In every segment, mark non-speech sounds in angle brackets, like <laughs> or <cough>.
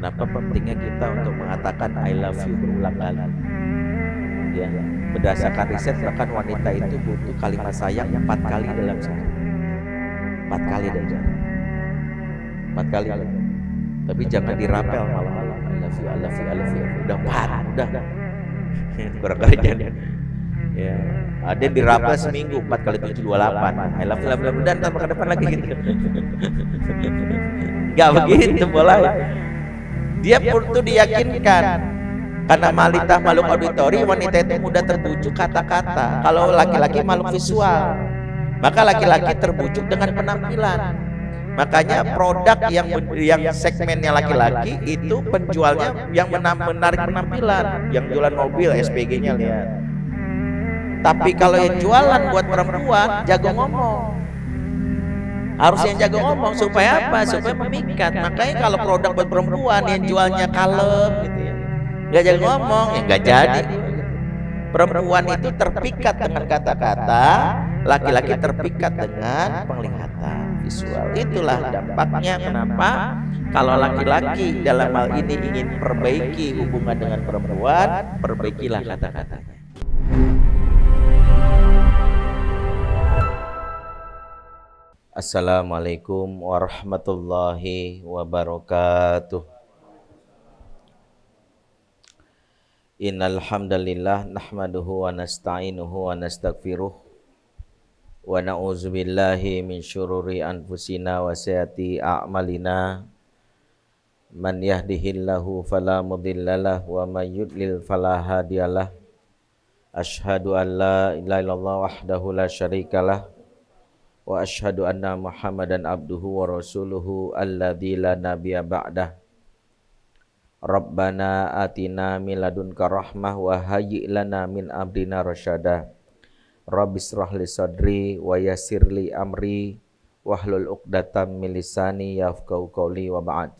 Kenapa pentingnya kita untuk mengatakan I love you berulang kali? Ya, berdasarkan riset bahkan wanita itu butuh kalimat sayang empat kali dalam sehari. Empat kali dalam sehari. Empat kali. Tapi jangan dirapel malam-malam. I love you, I love you, I love you. Udah empat, udah. Kurang kerjaan Ya. Ada ah, yang dirapel seminggu empat kali tujuh dua delapan. I love you, I love you, dan tambah ke depan lagi gitu. <laughs> Gak begitu boleh dia perlu diyakinkan karena malita makhluk auditori wanita itu mudah terbujuk kata-kata kalau laki-laki makhluk visual maka laki-laki terbujuk dengan penampilan makanya produk yang yang segmennya laki-laki itu penjualnya yang menarik penampilan yang jualan mobil SPG-nya lihat tapi kalau yang jualan buat perempuan jago ngomong harus yang jago ngomong supaya apa supaya memikat makanya kalau produk buat perempuan yang jualnya kalem gitu ya nggak jago ngomong ya nggak jadi perempuan itu terpikat dengan kata-kata laki-laki terpikat dengan penglihatan visual itulah dampaknya kenapa kalau laki-laki dalam hal ini ingin perbaiki hubungan dengan perempuan perbaikilah kata-katanya Assalamualaikum warahmatullahi wabarakatuh. Innal hamdalillah nahmaduhu wa nasta'inuhu wa nastaghfiruh wa na'udzu min syururi anfusina wa sayyiati a'malina. Man yahdihillahu fala mudhillalah wa may yudlil fala hadiyalah. Ashhadu an la ilaha illallah wahdahu la syarikalah wa ashhadu anna Muhammadan abduhu wa rasuluhu alladhi la nabiya ba'dah. Rabbana atina min ladunka rahmah wa hayyi lana min abdina rasyada. Rabbis rahli sadri wa yasirli amri wahlul uqdatan min lisani yafqahu qawli wa ba'd.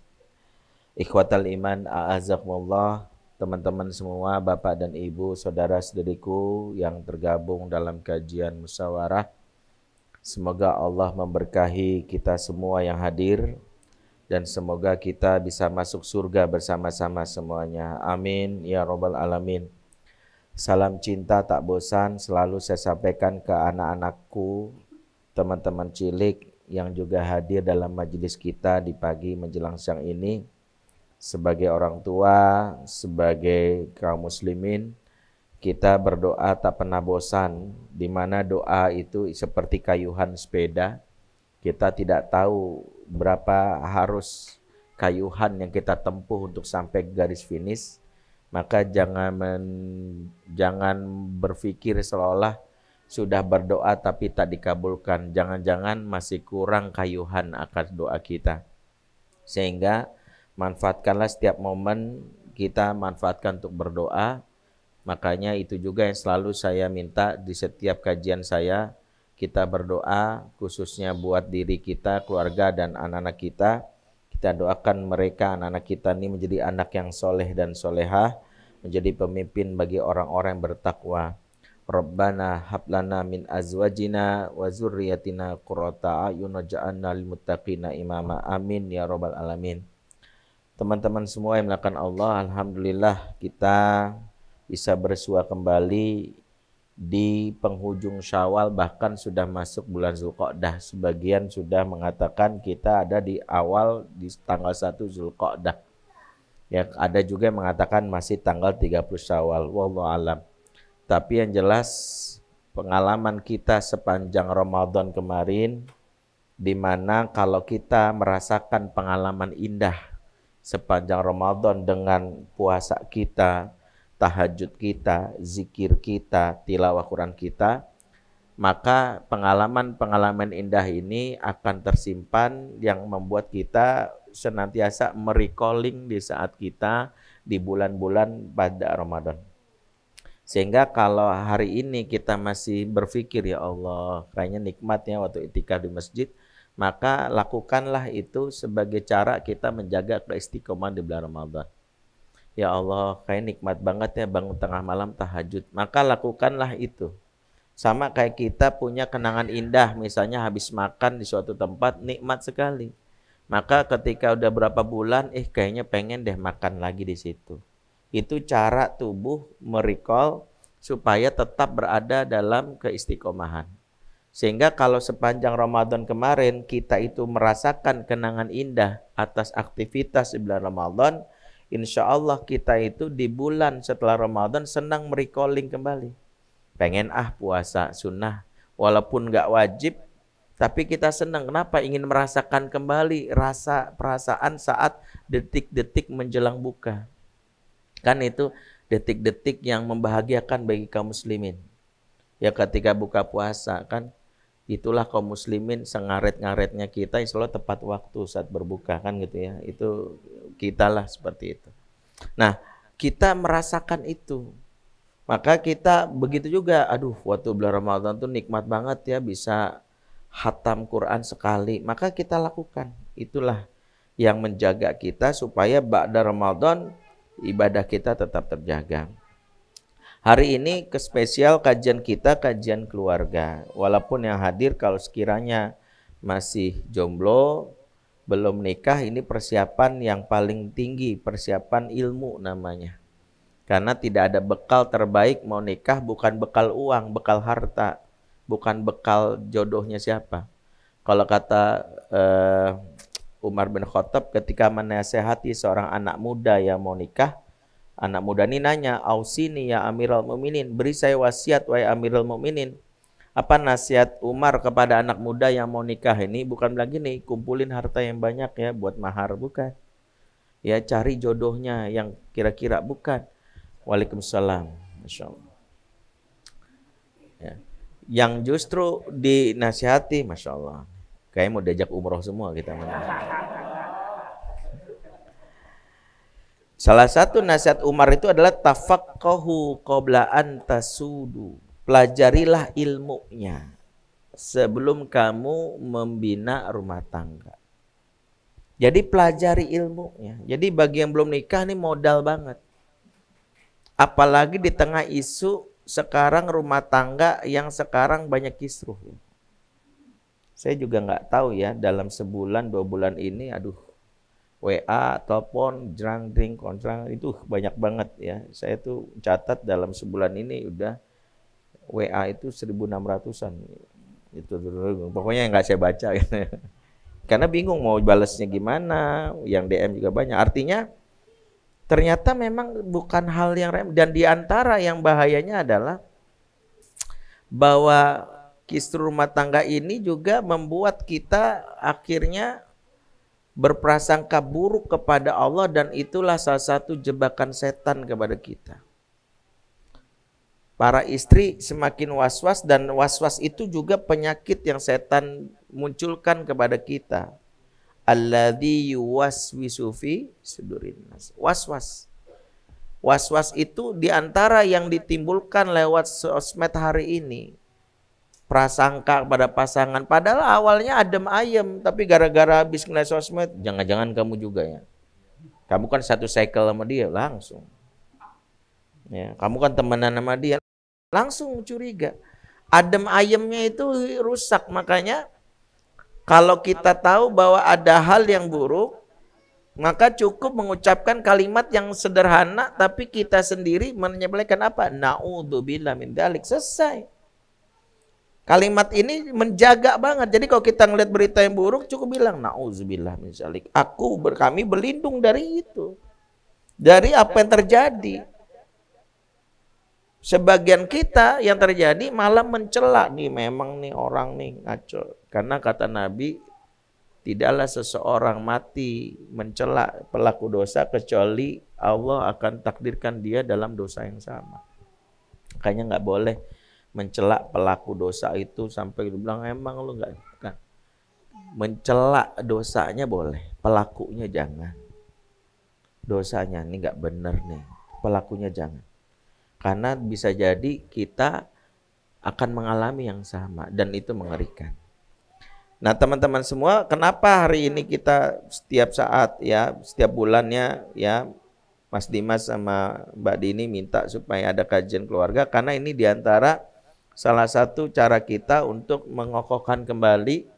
Ikhwatal iman a'azakumullah teman-teman semua, bapak dan ibu, saudara sederiku yang tergabung dalam kajian musyawarah Semoga Allah memberkahi kita semua yang hadir dan semoga kita bisa masuk surga bersama-sama semuanya. Amin ya robbal alamin. Salam cinta tak bosan selalu saya sampaikan ke anak-anakku, teman-teman cilik yang juga hadir dalam majelis kita di pagi menjelang siang ini sebagai orang tua, sebagai kaum muslimin, kita berdoa tak pernah bosan, di mana doa itu seperti kayuhan sepeda. Kita tidak tahu berapa harus kayuhan yang kita tempuh untuk sampai garis finish. Maka jangan men, jangan berpikir seolah sudah berdoa tapi tak dikabulkan. Jangan-jangan masih kurang kayuhan akan doa kita. Sehingga manfaatkanlah setiap momen kita manfaatkan untuk berdoa Makanya itu juga yang selalu saya minta di setiap kajian saya kita berdoa khususnya buat diri kita, keluarga dan anak-anak kita. Kita doakan mereka anak-anak kita ini menjadi anak yang soleh dan solehah, menjadi pemimpin bagi orang-orang yang bertakwa. Rabbana hablana min azwajina wa zurriyatina qurrata ayun waj'alna lil imama. Amin ya rabbal alamin. Teman-teman semua yang melakukan Allah, alhamdulillah kita bisa bersua kembali di penghujung Syawal bahkan sudah masuk bulan Zulqa'dah. Sebagian sudah mengatakan kita ada di awal di tanggal 1 Zulqa'dah. Ya, ada juga yang mengatakan masih tanggal 30 Syawal. Wallahu alam. Tapi yang jelas pengalaman kita sepanjang Ramadan kemarin di mana kalau kita merasakan pengalaman indah sepanjang Ramadan dengan puasa kita, tahajud kita, zikir kita, tilawah Quran kita, maka pengalaman-pengalaman indah ini akan tersimpan yang membuat kita senantiasa merecalling di saat kita di bulan-bulan pada Ramadan. Sehingga kalau hari ini kita masih berpikir ya Allah, kayaknya nikmatnya waktu itikaf di masjid, maka lakukanlah itu sebagai cara kita menjaga keistiqomah di bulan Ramadan. Ya Allah, kayak nikmat banget ya bangun tengah malam tahajud. Maka lakukanlah itu. Sama kayak kita punya kenangan indah, misalnya habis makan di suatu tempat, nikmat sekali. Maka ketika udah berapa bulan, eh kayaknya pengen deh makan lagi di situ. Itu cara tubuh merecall supaya tetap berada dalam keistiqomahan. Sehingga kalau sepanjang Ramadan kemarin kita itu merasakan kenangan indah atas aktivitas di bulan Ramadan, insya Allah kita itu di bulan setelah Ramadan senang merecalling kembali. Pengen ah puasa sunnah, walaupun nggak wajib, tapi kita senang. Kenapa? Ingin merasakan kembali rasa perasaan saat detik-detik menjelang buka. Kan itu detik-detik yang membahagiakan bagi kaum muslimin. Ya ketika buka puasa kan itulah kaum muslimin sengaret-ngaretnya kita insya Allah tepat waktu saat berbuka kan gitu ya itu kitalah seperti itu nah kita merasakan itu maka kita begitu juga aduh waktu bulan Ramadan tuh nikmat banget ya bisa hatam Quran sekali maka kita lakukan itulah yang menjaga kita supaya ba'da Ramadan ibadah kita tetap terjaga Hari ini ke spesial kajian kita kajian keluarga. Walaupun yang hadir kalau sekiranya masih jomblo, belum nikah ini persiapan yang paling tinggi, persiapan ilmu namanya. Karena tidak ada bekal terbaik mau nikah bukan bekal uang, bekal harta, bukan bekal jodohnya siapa. Kalau kata uh, Umar bin Khattab ketika menasehati seorang anak muda yang mau nikah, Anak muda ini nanya, Ausini ya Amirul Muminin, beri saya wasiat wahai Amirul Muminin. Apa nasihat Umar kepada anak muda yang mau nikah ini? Bukan lagi nih kumpulin harta yang banyak ya buat mahar, bukan. Ya cari jodohnya yang kira-kira bukan. Waalaikumsalam. Masya Allah. Ya. Yang justru dinasihati, Masya Allah. Kayaknya mau diajak umroh semua kita. Menang. Salah satu nasihat Umar itu adalah tafakkahu qabla tasudu. Pelajarilah ilmunya sebelum kamu membina rumah tangga. Jadi pelajari ilmunya. Jadi bagi yang belum nikah ini modal banget. Apalagi di tengah isu sekarang rumah tangga yang sekarang banyak kisruh. Saya juga nggak tahu ya dalam sebulan dua bulan ini, aduh WA, telepon, jerang ring, kontrang itu banyak banget ya. Saya tuh catat dalam sebulan ini udah WA itu 1600-an. Itu pokoknya yang nggak saya baca gitu. <laughs> Karena bingung mau balesnya gimana, yang DM juga banyak. Artinya ternyata memang bukan hal yang rem dan diantara yang bahayanya adalah bahwa kisru rumah tangga ini juga membuat kita akhirnya berprasangka buruk kepada Allah dan itulah salah satu jebakan setan kepada kita. Para istri semakin was-was dan was-was itu juga penyakit yang setan munculkan kepada kita. Alladhi yuwaswisu fi sedurin nas. Was-was. Was-was itu diantara yang ditimbulkan lewat sosmed hari ini prasangka kepada pasangan. Padahal awalnya adem ayem, tapi gara-gara habis kena sosmed, jangan-jangan kamu juga ya. Kamu kan satu cycle sama dia langsung. Ya, kamu kan temenan sama dia langsung curiga. Adem ayemnya itu rusak, makanya kalau kita tahu bahwa ada hal yang buruk, maka cukup mengucapkan kalimat yang sederhana tapi kita sendiri menyebelahkan apa? Naudzubillah min dalik. Selesai. Kalimat ini menjaga banget. Jadi kalau kita ngeliat berita yang buruk cukup bilang nauzubillah misalik. Aku ber, kami berlindung dari itu. Dari apa yang terjadi. Sebagian kita yang terjadi malah mencela nih memang nih orang nih ngaco. Karena kata Nabi tidaklah seseorang mati mencela pelaku dosa kecuali Allah akan takdirkan dia dalam dosa yang sama. Kayaknya nggak boleh mencelak pelaku dosa itu sampai bilang emang lu nggak kan mencelak dosanya boleh pelakunya jangan dosanya ini nggak bener nih pelakunya jangan karena bisa jadi kita akan mengalami yang sama dan itu mengerikan. Nah, teman-teman semua, kenapa hari ini kita setiap saat ya, setiap bulannya ya Mas Dimas sama Mbak Dini minta supaya ada kajian keluarga karena ini diantara salah satu cara kita untuk mengokohkan kembali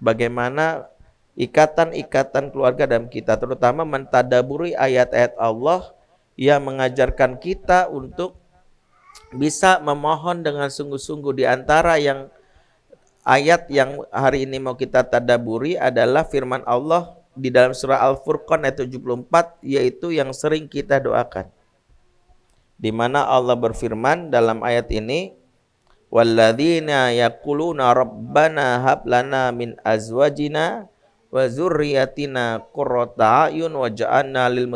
bagaimana ikatan-ikatan keluarga dalam kita terutama mentadaburi ayat-ayat Allah yang mengajarkan kita untuk bisa memohon dengan sungguh-sungguh di antara yang ayat yang hari ini mau kita tadaburi adalah firman Allah di dalam surah Al-Furqan ayat 74 yaitu yang sering kita doakan. Di mana Allah berfirman dalam ayat ini, walladzina yaquluna rabbana hab min azwajina wa zurriyatina qurrata ayun waj'alna lil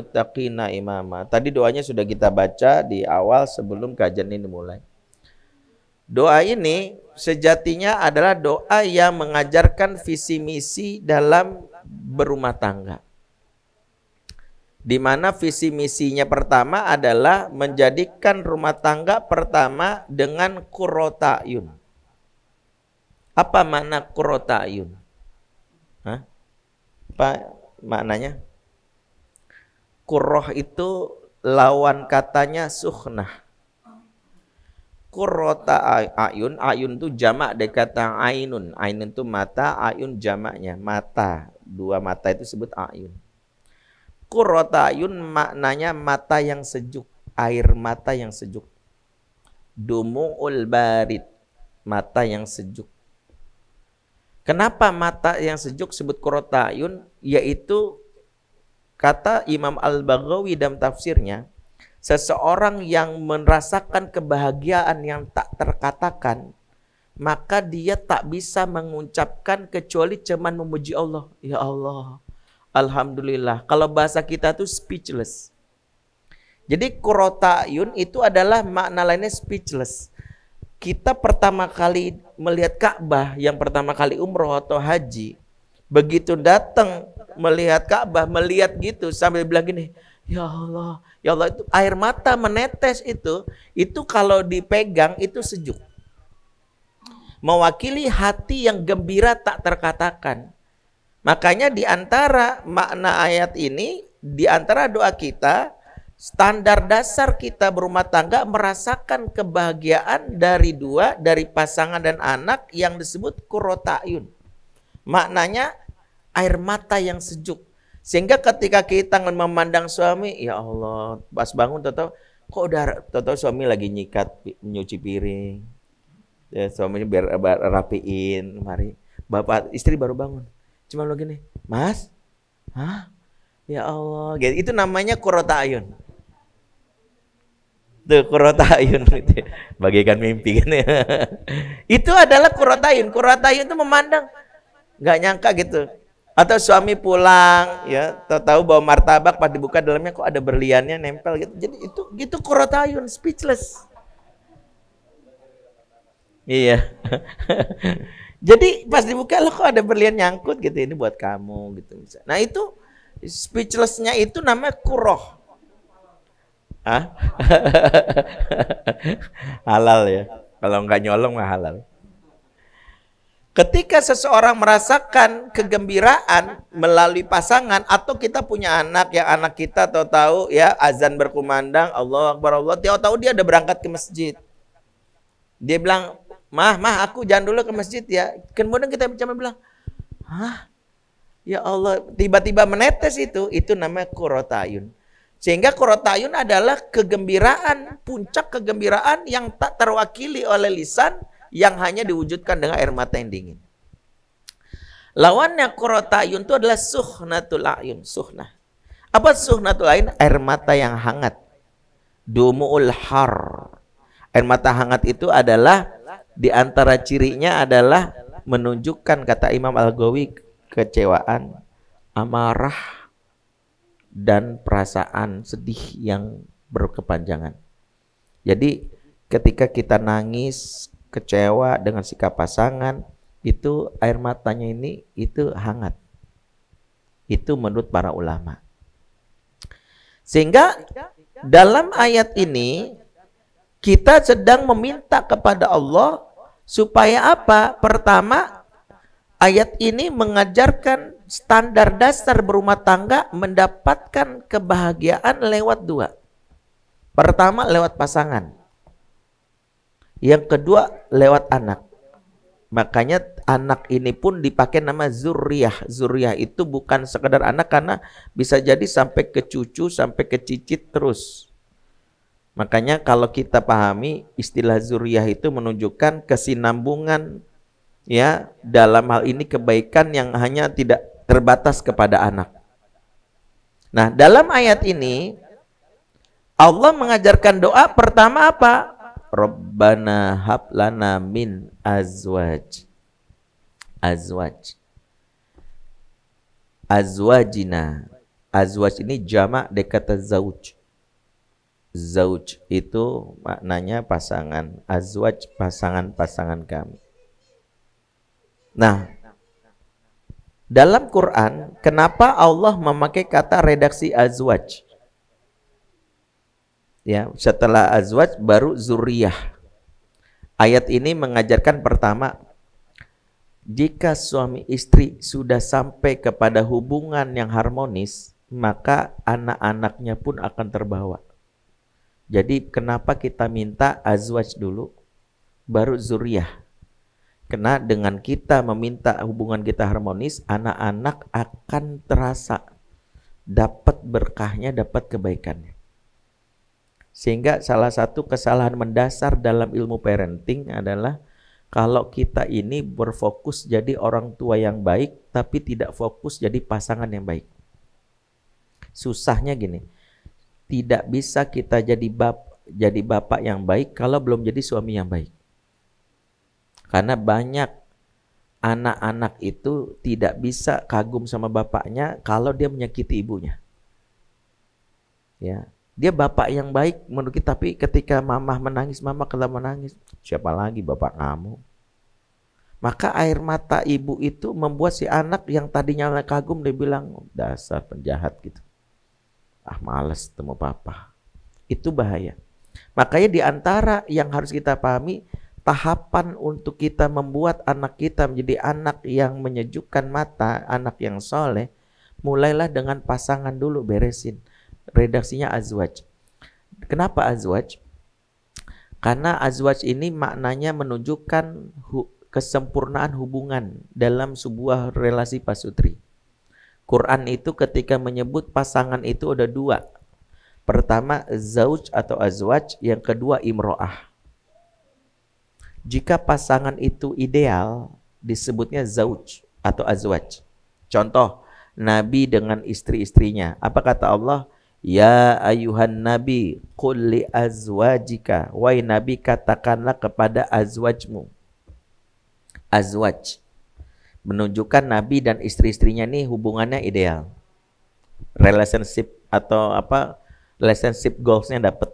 imama. Tadi doanya sudah kita baca di awal sebelum kajian ini mulai. Doa ini sejatinya adalah doa yang mengajarkan visi misi dalam berumah tangga di mana visi misinya pertama adalah menjadikan rumah tangga pertama dengan kurotayun. Apa makna kurotayun? Hah? Apa maknanya? Kuroh itu lawan katanya suhnah. Kurota ayun, ayun itu jamak dari kata ainun. Ainun itu mata, ayun jamaknya, mata. Dua mata itu sebut ayun. Kurotayun maknanya mata yang sejuk, air mata yang sejuk. Dumu'ul barid, mata yang sejuk. Kenapa mata yang sejuk sebut kurotayun? Yaitu kata Imam Al-Baghawi dalam tafsirnya, seseorang yang merasakan kebahagiaan yang tak terkatakan, maka dia tak bisa mengucapkan kecuali cuman memuji Allah. Ya Allah, Alhamdulillah. Kalau bahasa kita tuh speechless. Jadi kurotayun itu adalah makna lainnya speechless. Kita pertama kali melihat Ka'bah, yang pertama kali umroh atau haji, begitu datang melihat Ka'bah, melihat gitu sambil bilang gini, Ya Allah, ya Allah itu air mata menetes itu, itu kalau dipegang itu sejuk. Mewakili hati yang gembira tak terkatakan. Makanya di antara makna ayat ini, di antara doa kita, standar dasar kita berumah tangga merasakan kebahagiaan dari dua, dari pasangan dan anak yang disebut kurotayun. Maknanya air mata yang sejuk. Sehingga ketika kita memandang suami, ya Allah, pas bangun tahu kok udah tahu suami lagi nyikat nyuci piring. Ya, suaminya biar, biar rapiin, mari. Bapak istri baru bangun. Cuma lo gini, Mas, hah? Ya Allah, gitu. itu namanya kurota ayun. Tuh ayun gitu. <laughs> Bagaikan mimpi kan ya. <laughs> itu adalah kurota ayun kurota ayun itu memandang. Nggak nyangka gitu. Atau suami pulang ya, tahu-tahu bawa martabak pas dibuka dalamnya kok ada berliannya nempel gitu. Jadi itu gitu ayun speechless. Iya. <laughs> Jadi pas dibuka lo kok ada berlian nyangkut gitu ini buat kamu gitu Nah itu speechlessnya itu namanya kuroh. Ah? <laughs> halal ya. Kalau nggak nyolong mah halal. Ketika seseorang merasakan kegembiraan melalui pasangan atau kita punya anak yang anak kita tahu-tahu ya azan berkumandang Allah Akbar Allah tahu-tahu dia ada berangkat ke masjid. Dia bilang mah mah aku jangan dulu ke masjid ya kemudian kita bicara bilang hah ya Allah tiba-tiba menetes itu itu namanya kurotayun sehingga kurotayun adalah kegembiraan puncak kegembiraan yang tak terwakili oleh lisan yang hanya diwujudkan dengan air mata yang dingin lawannya kurotayun itu adalah suhnatul ayun suhnah apa suhnatul ayun air mata yang hangat dumuul har air mata hangat itu adalah di antara cirinya adalah menunjukkan kata Imam Al-Ghawi kecewaan, amarah dan perasaan sedih yang berkepanjangan. Jadi ketika kita nangis, kecewa dengan sikap pasangan, itu air matanya ini itu hangat. Itu menurut para ulama. Sehingga dalam ayat ini kita sedang meminta kepada Allah supaya apa? Pertama, ayat ini mengajarkan standar dasar berumah tangga mendapatkan kebahagiaan lewat dua. Pertama lewat pasangan. Yang kedua lewat anak. Makanya anak ini pun dipakai nama zuriyah. Zuriyah itu bukan sekedar anak karena bisa jadi sampai ke cucu, sampai ke cicit terus. Makanya kalau kita pahami istilah zuriyah itu menunjukkan kesinambungan ya dalam hal ini kebaikan yang hanya tidak terbatas kepada anak. Nah, dalam ayat ini Allah mengajarkan doa pertama apa? Rabbana hab lana min azwaj. Azwaj. Azwajina. Azwaj ini jamak dekat kata zauj Zauj itu maknanya pasangan, azwaj pasangan-pasangan kami. Nah, dalam Quran, kenapa Allah memakai kata redaksi azwaj? Ya, setelah azwaj baru zuriyah. Ayat ini mengajarkan pertama, jika suami istri sudah sampai kepada hubungan yang harmonis, maka anak-anaknya pun akan terbawa. Jadi kenapa kita minta azwaj dulu baru zuriyah? Kena dengan kita meminta hubungan kita harmonis, anak-anak akan terasa dapat berkahnya, dapat kebaikannya. Sehingga salah satu kesalahan mendasar dalam ilmu parenting adalah kalau kita ini berfokus jadi orang tua yang baik tapi tidak fokus jadi pasangan yang baik. Susahnya gini, tidak bisa kita jadi bap jadi bapak yang baik kalau belum jadi suami yang baik. Karena banyak anak-anak itu tidak bisa kagum sama bapaknya kalau dia menyakiti ibunya. Ya, dia bapak yang baik menurut kita tapi ketika mamah menangis, mama kalau menangis, siapa lagi bapak kamu? Maka air mata ibu itu membuat si anak yang tadinya kagum dia bilang dasar penjahat gitu ah males ketemu papa. Itu bahaya. Makanya di antara yang harus kita pahami tahapan untuk kita membuat anak kita menjadi anak yang menyejukkan mata, anak yang soleh, mulailah dengan pasangan dulu beresin. Redaksinya azwaj. Kenapa azwaj? Karena azwaj ini maknanya menunjukkan hu kesempurnaan hubungan dalam sebuah relasi pasutri. Quran itu ketika menyebut pasangan itu ada dua. Pertama zauj atau azwaj, yang kedua imro'ah. Jika pasangan itu ideal, disebutnya zauj atau azwaj. Contoh, Nabi dengan istri-istrinya. Apa kata Allah? Ya ayuhan nabi kulli azwaj azwajika. Wahai nabi katakanlah kepada azwajmu. Azwaj menunjukkan Nabi dan istri-istrinya ini hubungannya ideal. Relationship atau apa relationship goalsnya dapat.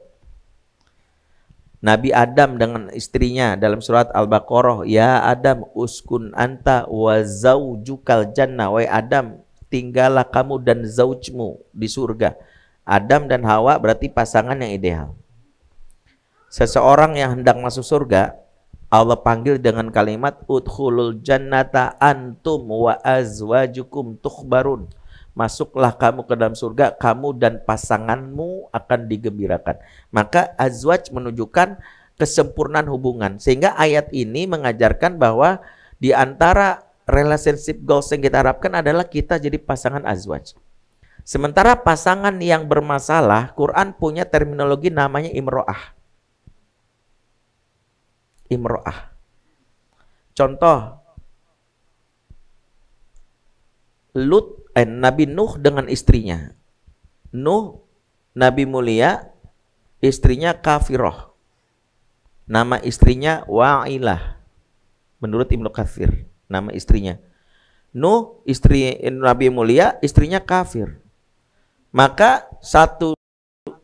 Nabi Adam dengan istrinya dalam surat Al-Baqarah, "Ya Adam, uskun anta wa zaujukal jannah." Wai Adam, tinggallah kamu dan zaujmu di surga. Adam dan Hawa berarti pasangan yang ideal. Seseorang yang hendak masuk surga Allah panggil dengan kalimat udkhulul jannata antum wa azwajukum tukhbarun. Masuklah kamu ke dalam surga, kamu dan pasanganmu akan digembirakan. Maka azwaj menunjukkan kesempurnaan hubungan. Sehingga ayat ini mengajarkan bahwa di antara relationship goals yang kita harapkan adalah kita jadi pasangan azwaj. Sementara pasangan yang bermasalah, Quran punya terminologi namanya imro'ah imro'ah. Contoh, Lut, eh, Nabi Nuh dengan istrinya. Nuh, Nabi mulia, istrinya kafiroh. Nama istrinya Wa'ilah. Menurut Ibnu Kathir, nama istrinya. Nuh, istri Nabi mulia, istrinya kafir. Maka satu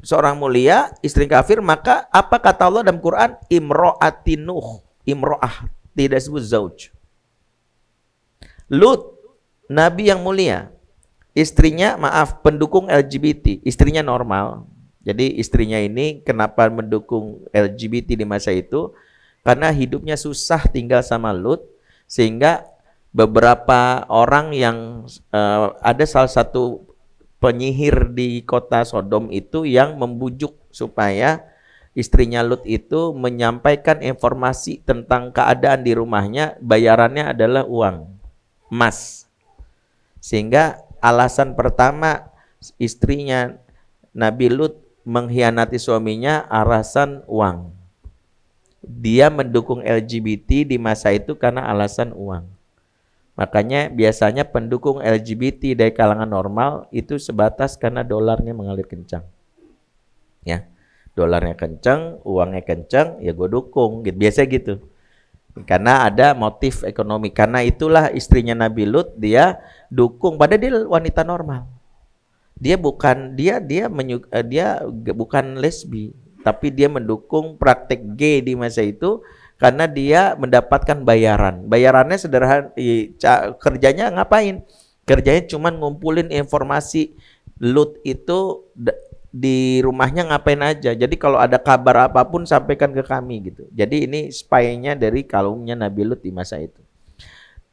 seorang mulia, istri kafir, maka apa kata Allah dalam Quran? Imro'atinuh, imro'ah, tidak disebut zauj. Lut, nabi yang mulia, istrinya maaf pendukung LGBT, istrinya normal. Jadi istrinya ini kenapa mendukung LGBT di masa itu? Karena hidupnya susah tinggal sama Lut sehingga beberapa orang yang uh, ada salah satu penyihir di kota Sodom itu yang membujuk supaya istrinya Lut itu menyampaikan informasi tentang keadaan di rumahnya, bayarannya adalah uang emas. Sehingga alasan pertama istrinya Nabi Lut mengkhianati suaminya alasan uang. Dia mendukung LGBT di masa itu karena alasan uang. Makanya biasanya pendukung LGBT dari kalangan normal itu sebatas karena dolarnya mengalir kencang. Ya. Dolarnya kencang, uangnya kencang, ya gue dukung gitu. biasa gitu. Karena ada motif ekonomi. Karena itulah istrinya Nabi Lut dia dukung padahal dia wanita normal. Dia bukan dia dia menyuk, eh, dia bukan lesbi, tapi dia mendukung praktek gay di masa itu karena dia mendapatkan bayaran. Bayarannya sederhana, kerjanya ngapain? Kerjanya cuma ngumpulin informasi loot itu di rumahnya ngapain aja. Jadi kalau ada kabar apapun sampaikan ke kami gitu. Jadi ini spy-nya dari kalungnya Nabi Lut di masa itu.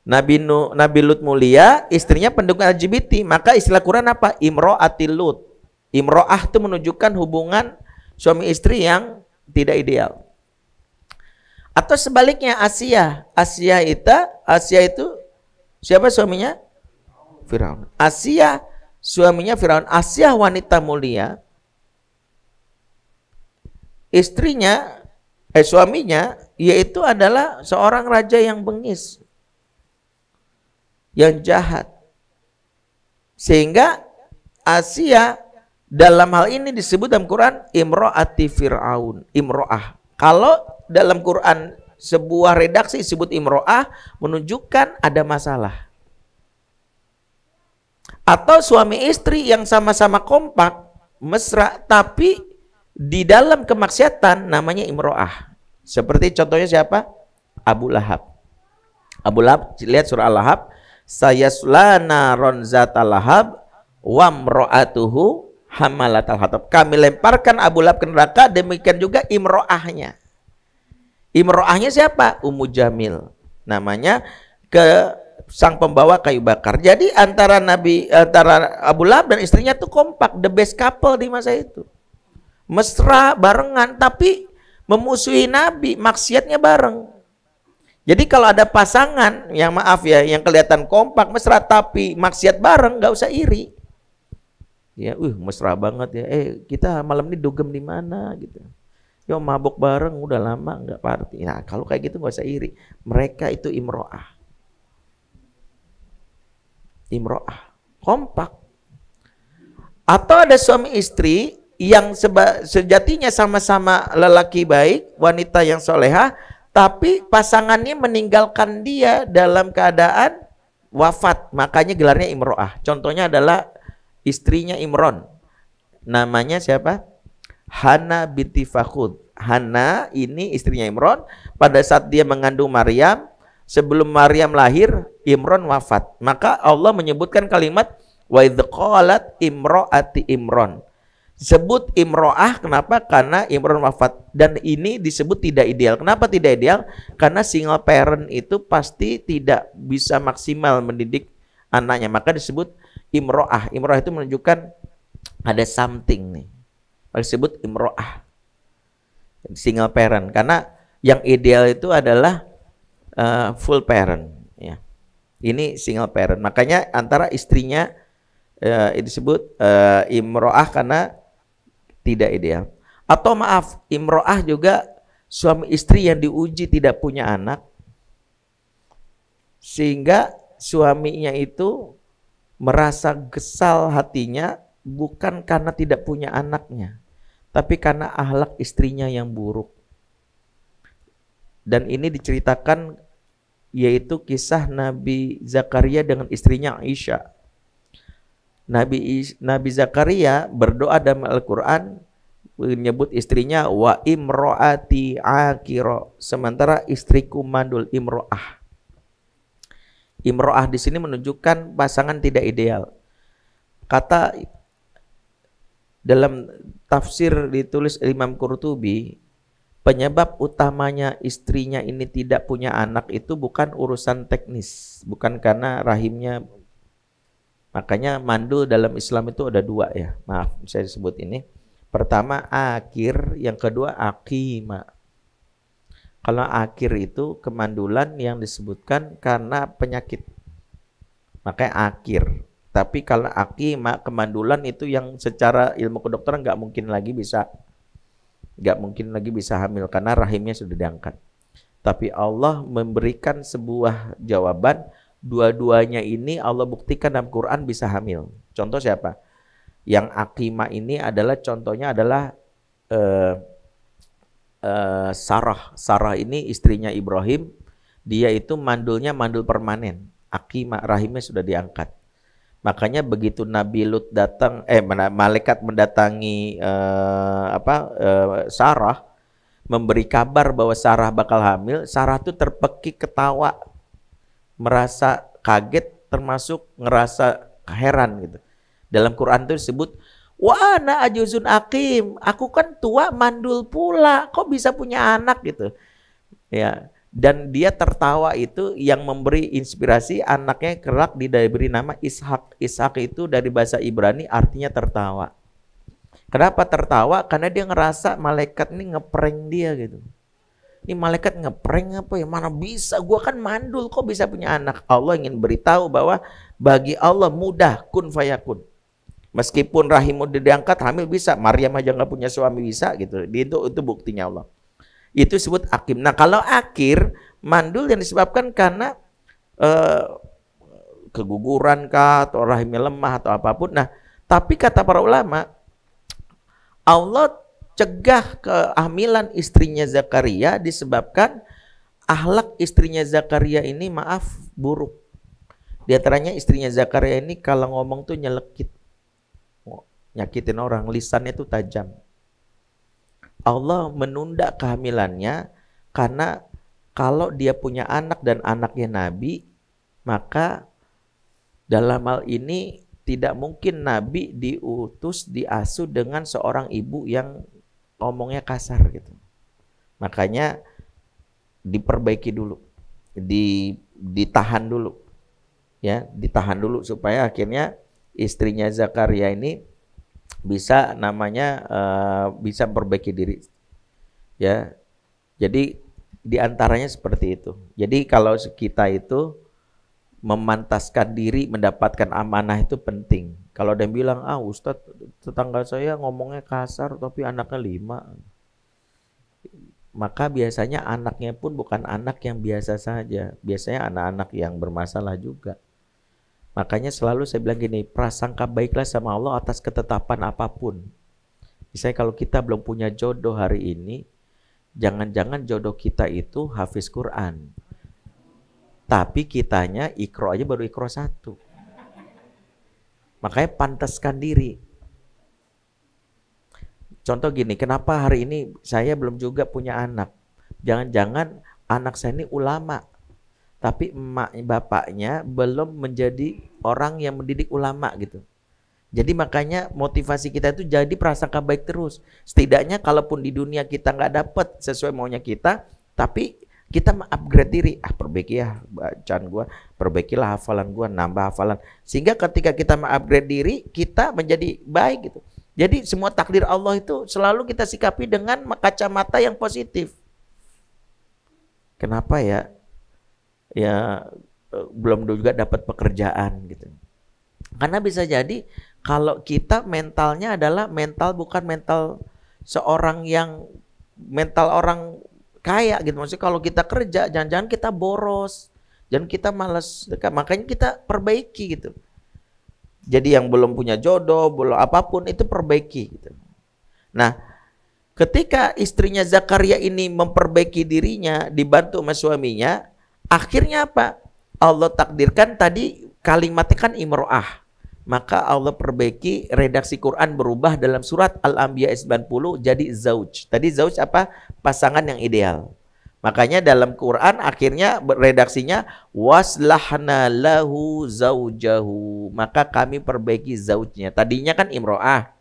Nabi, nu, Nabi Lut mulia, istrinya pendukung LGBT. Maka istilah Quran apa? Imro'atil Lut. Imro'ah itu menunjukkan hubungan suami istri yang tidak ideal. Atau sebaliknya Asia. Asia itu Asia itu siapa suaminya? Firaun. Asia suaminya Firaun. Asia wanita mulia. Istrinya eh suaminya yaitu adalah seorang raja yang bengis. Yang jahat. Sehingga Asia dalam hal ini disebut dalam Quran imro'ati Fir'aun, imro'ah kalau dalam Quran sebuah redaksi disebut imro'ah menunjukkan ada masalah. Atau suami istri yang sama-sama kompak, mesra, tapi di dalam kemaksiatan namanya imro'ah. Seperti contohnya siapa? Abu Lahab. Abu Lahab, lihat surah Al-Lahab. Sayaslana ronzata Lahab wamro'atuhu hamalat al hatab. Kami lemparkan Abu Lab ke neraka, demikian juga imro'ahnya. Imro'ahnya siapa? Ummu Jamil. Namanya ke sang pembawa kayu bakar. Jadi antara Nabi antara Abu Lab dan istrinya tuh kompak, the best couple di masa itu. Mesra barengan tapi memusuhi Nabi, maksiatnya bareng. Jadi kalau ada pasangan yang maaf ya, yang kelihatan kompak mesra tapi maksiat bareng, nggak usah iri ya uh mesra banget ya eh kita malam ini dugem di mana gitu yo mabok bareng udah lama nggak party nah kalau kayak gitu nggak usah iri mereka itu imroah imroah kompak atau ada suami istri yang seba, sejatinya sama-sama lelaki baik, wanita yang soleha, tapi pasangannya meninggalkan dia dalam keadaan wafat, makanya gelarnya imroah. Contohnya adalah istrinya Imron. Namanya siapa? Hana binti Fakhud. Hana ini istrinya Imron. Pada saat dia mengandung Maryam, sebelum Maryam lahir, Imron wafat. Maka Allah menyebutkan kalimat, Wa qalat imro'ati Imron. Sebut Imro'ah, kenapa? Karena Imron wafat. Dan ini disebut tidak ideal. Kenapa tidak ideal? Karena single parent itu pasti tidak bisa maksimal mendidik anaknya. Maka disebut imro'ah. Imro'ah itu menunjukkan ada something nih. disebut imro'ah. Single parent. Karena yang ideal itu adalah uh, full parent. Ya. Ini single parent. Makanya antara istrinya uh, disebut uh, imro'ah karena tidak ideal. Atau maaf, imro'ah juga suami istri yang diuji tidak punya anak. Sehingga suaminya itu merasa gesal hatinya bukan karena tidak punya anaknya, tapi karena ahlak istrinya yang buruk. Dan ini diceritakan yaitu kisah Nabi Zakaria dengan istrinya Aisyah. Nabi Nabi Zakaria berdoa dalam Al-Qur'an menyebut istrinya wa imroati akiro sementara istriku mandul imroah Imro'ah di sini menunjukkan pasangan tidak ideal. Kata dalam tafsir ditulis Imam Qurtubi, penyebab utamanya istrinya ini tidak punya anak itu bukan urusan teknis, bukan karena rahimnya. Makanya mandul dalam Islam itu ada dua ya. Maaf saya sebut ini. Pertama akhir, yang kedua akima. Kalau akhir itu kemandulan yang disebutkan karena penyakit. Makanya akhir. Tapi kalau akima kemandulan itu yang secara ilmu kedokteran nggak mungkin lagi bisa nggak mungkin lagi bisa hamil karena rahimnya sudah diangkat. Tapi Allah memberikan sebuah jawaban dua-duanya ini Allah buktikan dalam Quran bisa hamil. Contoh siapa? Yang akima ini adalah contohnya adalah eh, Eh, Sarah. Sarah ini istrinya Ibrahim, dia itu mandulnya mandul permanen. Aki rahimnya sudah diangkat. Makanya begitu Nabi Lut datang, eh malaikat mendatangi uh, apa uh, Sarah, memberi kabar bahwa Sarah bakal hamil, Sarah tuh terpekik ketawa, merasa kaget termasuk ngerasa heran gitu. Dalam Quran tuh disebut Wah, ajuzun akim. Aku kan tua mandul pula. Kok bisa punya anak gitu? Ya. Dan dia tertawa itu yang memberi inspirasi anaknya kerak diberi nama Ishak. Ishak itu dari bahasa Ibrani artinya tertawa. Kenapa tertawa? Karena dia ngerasa malaikat ini ngeprank dia gitu. Ini malaikat ngeprank apa ya? Mana bisa? Gua kan mandul, kok bisa punya anak? Allah ingin beritahu bahwa bagi Allah mudah kun fayakun. Meskipun rahim udah diangkat, hamil bisa. Maryam aja nggak punya suami bisa gitu. Di Itu itu buktinya Allah. Itu sebut akim. Nah kalau akhir mandul yang disebabkan karena eh, keguguran kah atau rahimnya lemah atau apapun. Nah tapi kata para ulama Allah cegah kehamilan istrinya Zakaria disebabkan ahlak istrinya Zakaria ini maaf buruk. Di antaranya istrinya Zakaria ini kalau ngomong tuh nyelekit nyakitin orang, lisannya itu tajam. Allah menunda kehamilannya karena kalau dia punya anak dan anaknya nabi, maka dalam hal ini tidak mungkin nabi diutus diasuh dengan seorang ibu yang omongnya kasar gitu. Makanya diperbaiki dulu, di, ditahan dulu, ya ditahan dulu supaya akhirnya istrinya Zakaria ini bisa namanya uh, bisa memperbaiki diri ya jadi diantaranya seperti itu jadi kalau kita itu memantaskan diri mendapatkan amanah itu penting kalau ada yang bilang ah ustad tetangga saya ngomongnya kasar tapi anaknya lima maka biasanya anaknya pun bukan anak yang biasa saja biasanya anak-anak yang bermasalah juga Makanya selalu saya bilang gini, prasangka baiklah sama Allah atas ketetapan apapun. Misalnya kalau kita belum punya jodoh hari ini, jangan-jangan jodoh kita itu hafiz Quran. Tapi kitanya ikro aja baru ikro satu. Makanya pantaskan diri. Contoh gini, kenapa hari ini saya belum juga punya anak? Jangan-jangan anak saya ini ulama tapi emak bapaknya belum menjadi orang yang mendidik ulama gitu. Jadi makanya motivasi kita itu jadi prasangka baik terus. Setidaknya kalaupun di dunia kita nggak dapet sesuai maunya kita, tapi kita mengupgrade diri. Ah perbaiki ya bacaan gua, perbaikilah hafalan gua, nambah hafalan. Sehingga ketika kita mengupgrade diri, kita menjadi baik gitu. Jadi semua takdir Allah itu selalu kita sikapi dengan kacamata yang positif. Kenapa ya? ya e, belum juga dapat pekerjaan gitu. Karena bisa jadi kalau kita mentalnya adalah mental bukan mental seorang yang mental orang kaya gitu. Maksudnya kalau kita kerja jangan-jangan kita boros, jangan kita malas gitu. Makanya kita perbaiki gitu. Jadi yang belum punya jodoh, belum apapun itu perbaiki gitu. Nah, ketika istrinya Zakaria ini memperbaiki dirinya dibantu sama suaminya, Akhirnya apa? Allah takdirkan tadi kalimatnya kan imro'ah. Maka Allah perbaiki redaksi Quran berubah dalam surat Al-Anbiya 90 jadi zauj. Tadi zauj apa? Pasangan yang ideal. Makanya dalam Quran akhirnya redaksinya waslahna lahu zaujahu. Maka kami perbaiki zaujnya. Tadinya kan imro'ah.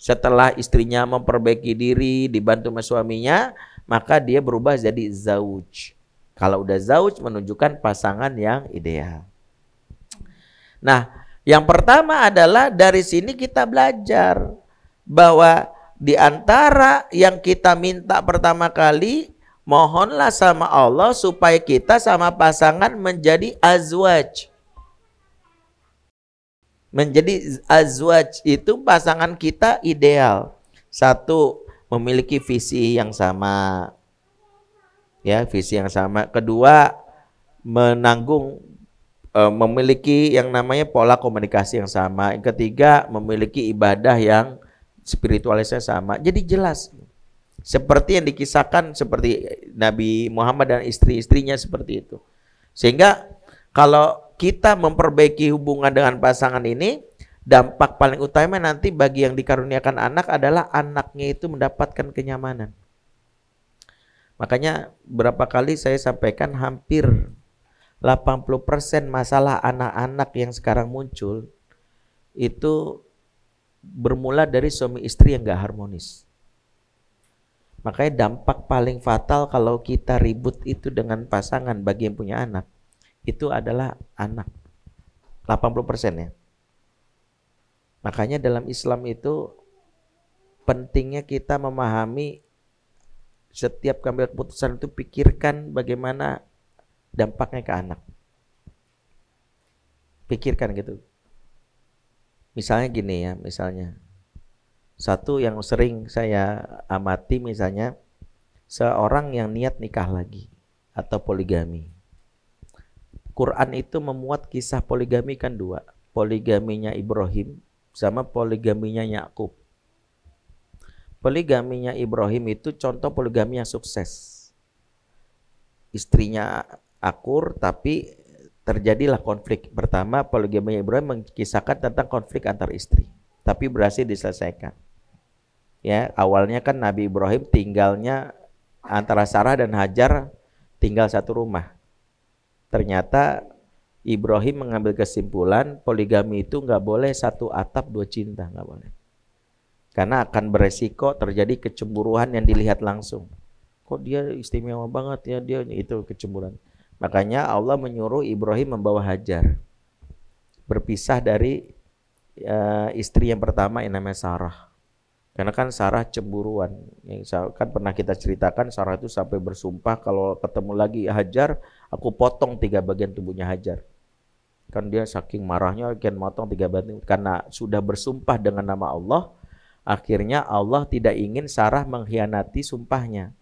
Setelah istrinya memperbaiki diri dibantu sama suaminya, maka dia berubah jadi zauj. Kalau udah zauj menunjukkan pasangan yang ideal. Nah, yang pertama adalah dari sini kita belajar bahwa di antara yang kita minta pertama kali mohonlah sama Allah supaya kita sama pasangan menjadi azwaj. Menjadi azwaj itu pasangan kita ideal. Satu, memiliki visi yang sama, ya visi yang sama. Kedua menanggung e, memiliki yang namanya pola komunikasi yang sama. Yang ketiga memiliki ibadah yang spiritualisnya sama. Jadi jelas seperti yang dikisahkan seperti Nabi Muhammad dan istri-istrinya seperti itu. Sehingga kalau kita memperbaiki hubungan dengan pasangan ini, dampak paling utama nanti bagi yang dikaruniakan anak adalah anaknya itu mendapatkan kenyamanan. Makanya berapa kali saya sampaikan hampir 80% masalah anak-anak yang sekarang muncul itu bermula dari suami istri yang gak harmonis. Makanya dampak paling fatal kalau kita ribut itu dengan pasangan bagi yang punya anak itu adalah anak. 80% ya. Makanya dalam Islam itu pentingnya kita memahami setiap ngambil keputusan itu pikirkan bagaimana dampaknya ke anak. Pikirkan gitu. Misalnya gini ya, misalnya satu yang sering saya amati misalnya seorang yang niat nikah lagi atau poligami. Quran itu memuat kisah poligami kan dua, poligaminya Ibrahim sama poligaminya Yakub. Poligaminya Ibrahim itu contoh poligami yang sukses. Istrinya akur tapi terjadilah konflik. Pertama, poligami Ibrahim mengkisahkan tentang konflik antar istri, tapi berhasil diselesaikan. Ya, awalnya kan Nabi Ibrahim tinggalnya antara Sarah dan Hajar tinggal satu rumah. Ternyata Ibrahim mengambil kesimpulan poligami itu nggak boleh satu atap dua cinta nggak boleh. Karena akan beresiko terjadi kecemburuan yang dilihat langsung. Kok dia istimewa banget ya dia itu kecemburuan. Makanya Allah menyuruh Ibrahim membawa Hajar. Berpisah dari uh, istri yang pertama yang namanya Sarah. Karena kan Sarah cemburuan. Yang kan pernah kita ceritakan Sarah itu sampai bersumpah kalau ketemu lagi Hajar, aku potong tiga bagian tubuhnya Hajar. Kan dia saking marahnya akan motong tiga bagian karena sudah bersumpah dengan nama Allah, Akhirnya Allah tidak ingin Sarah mengkhianati sumpahnya.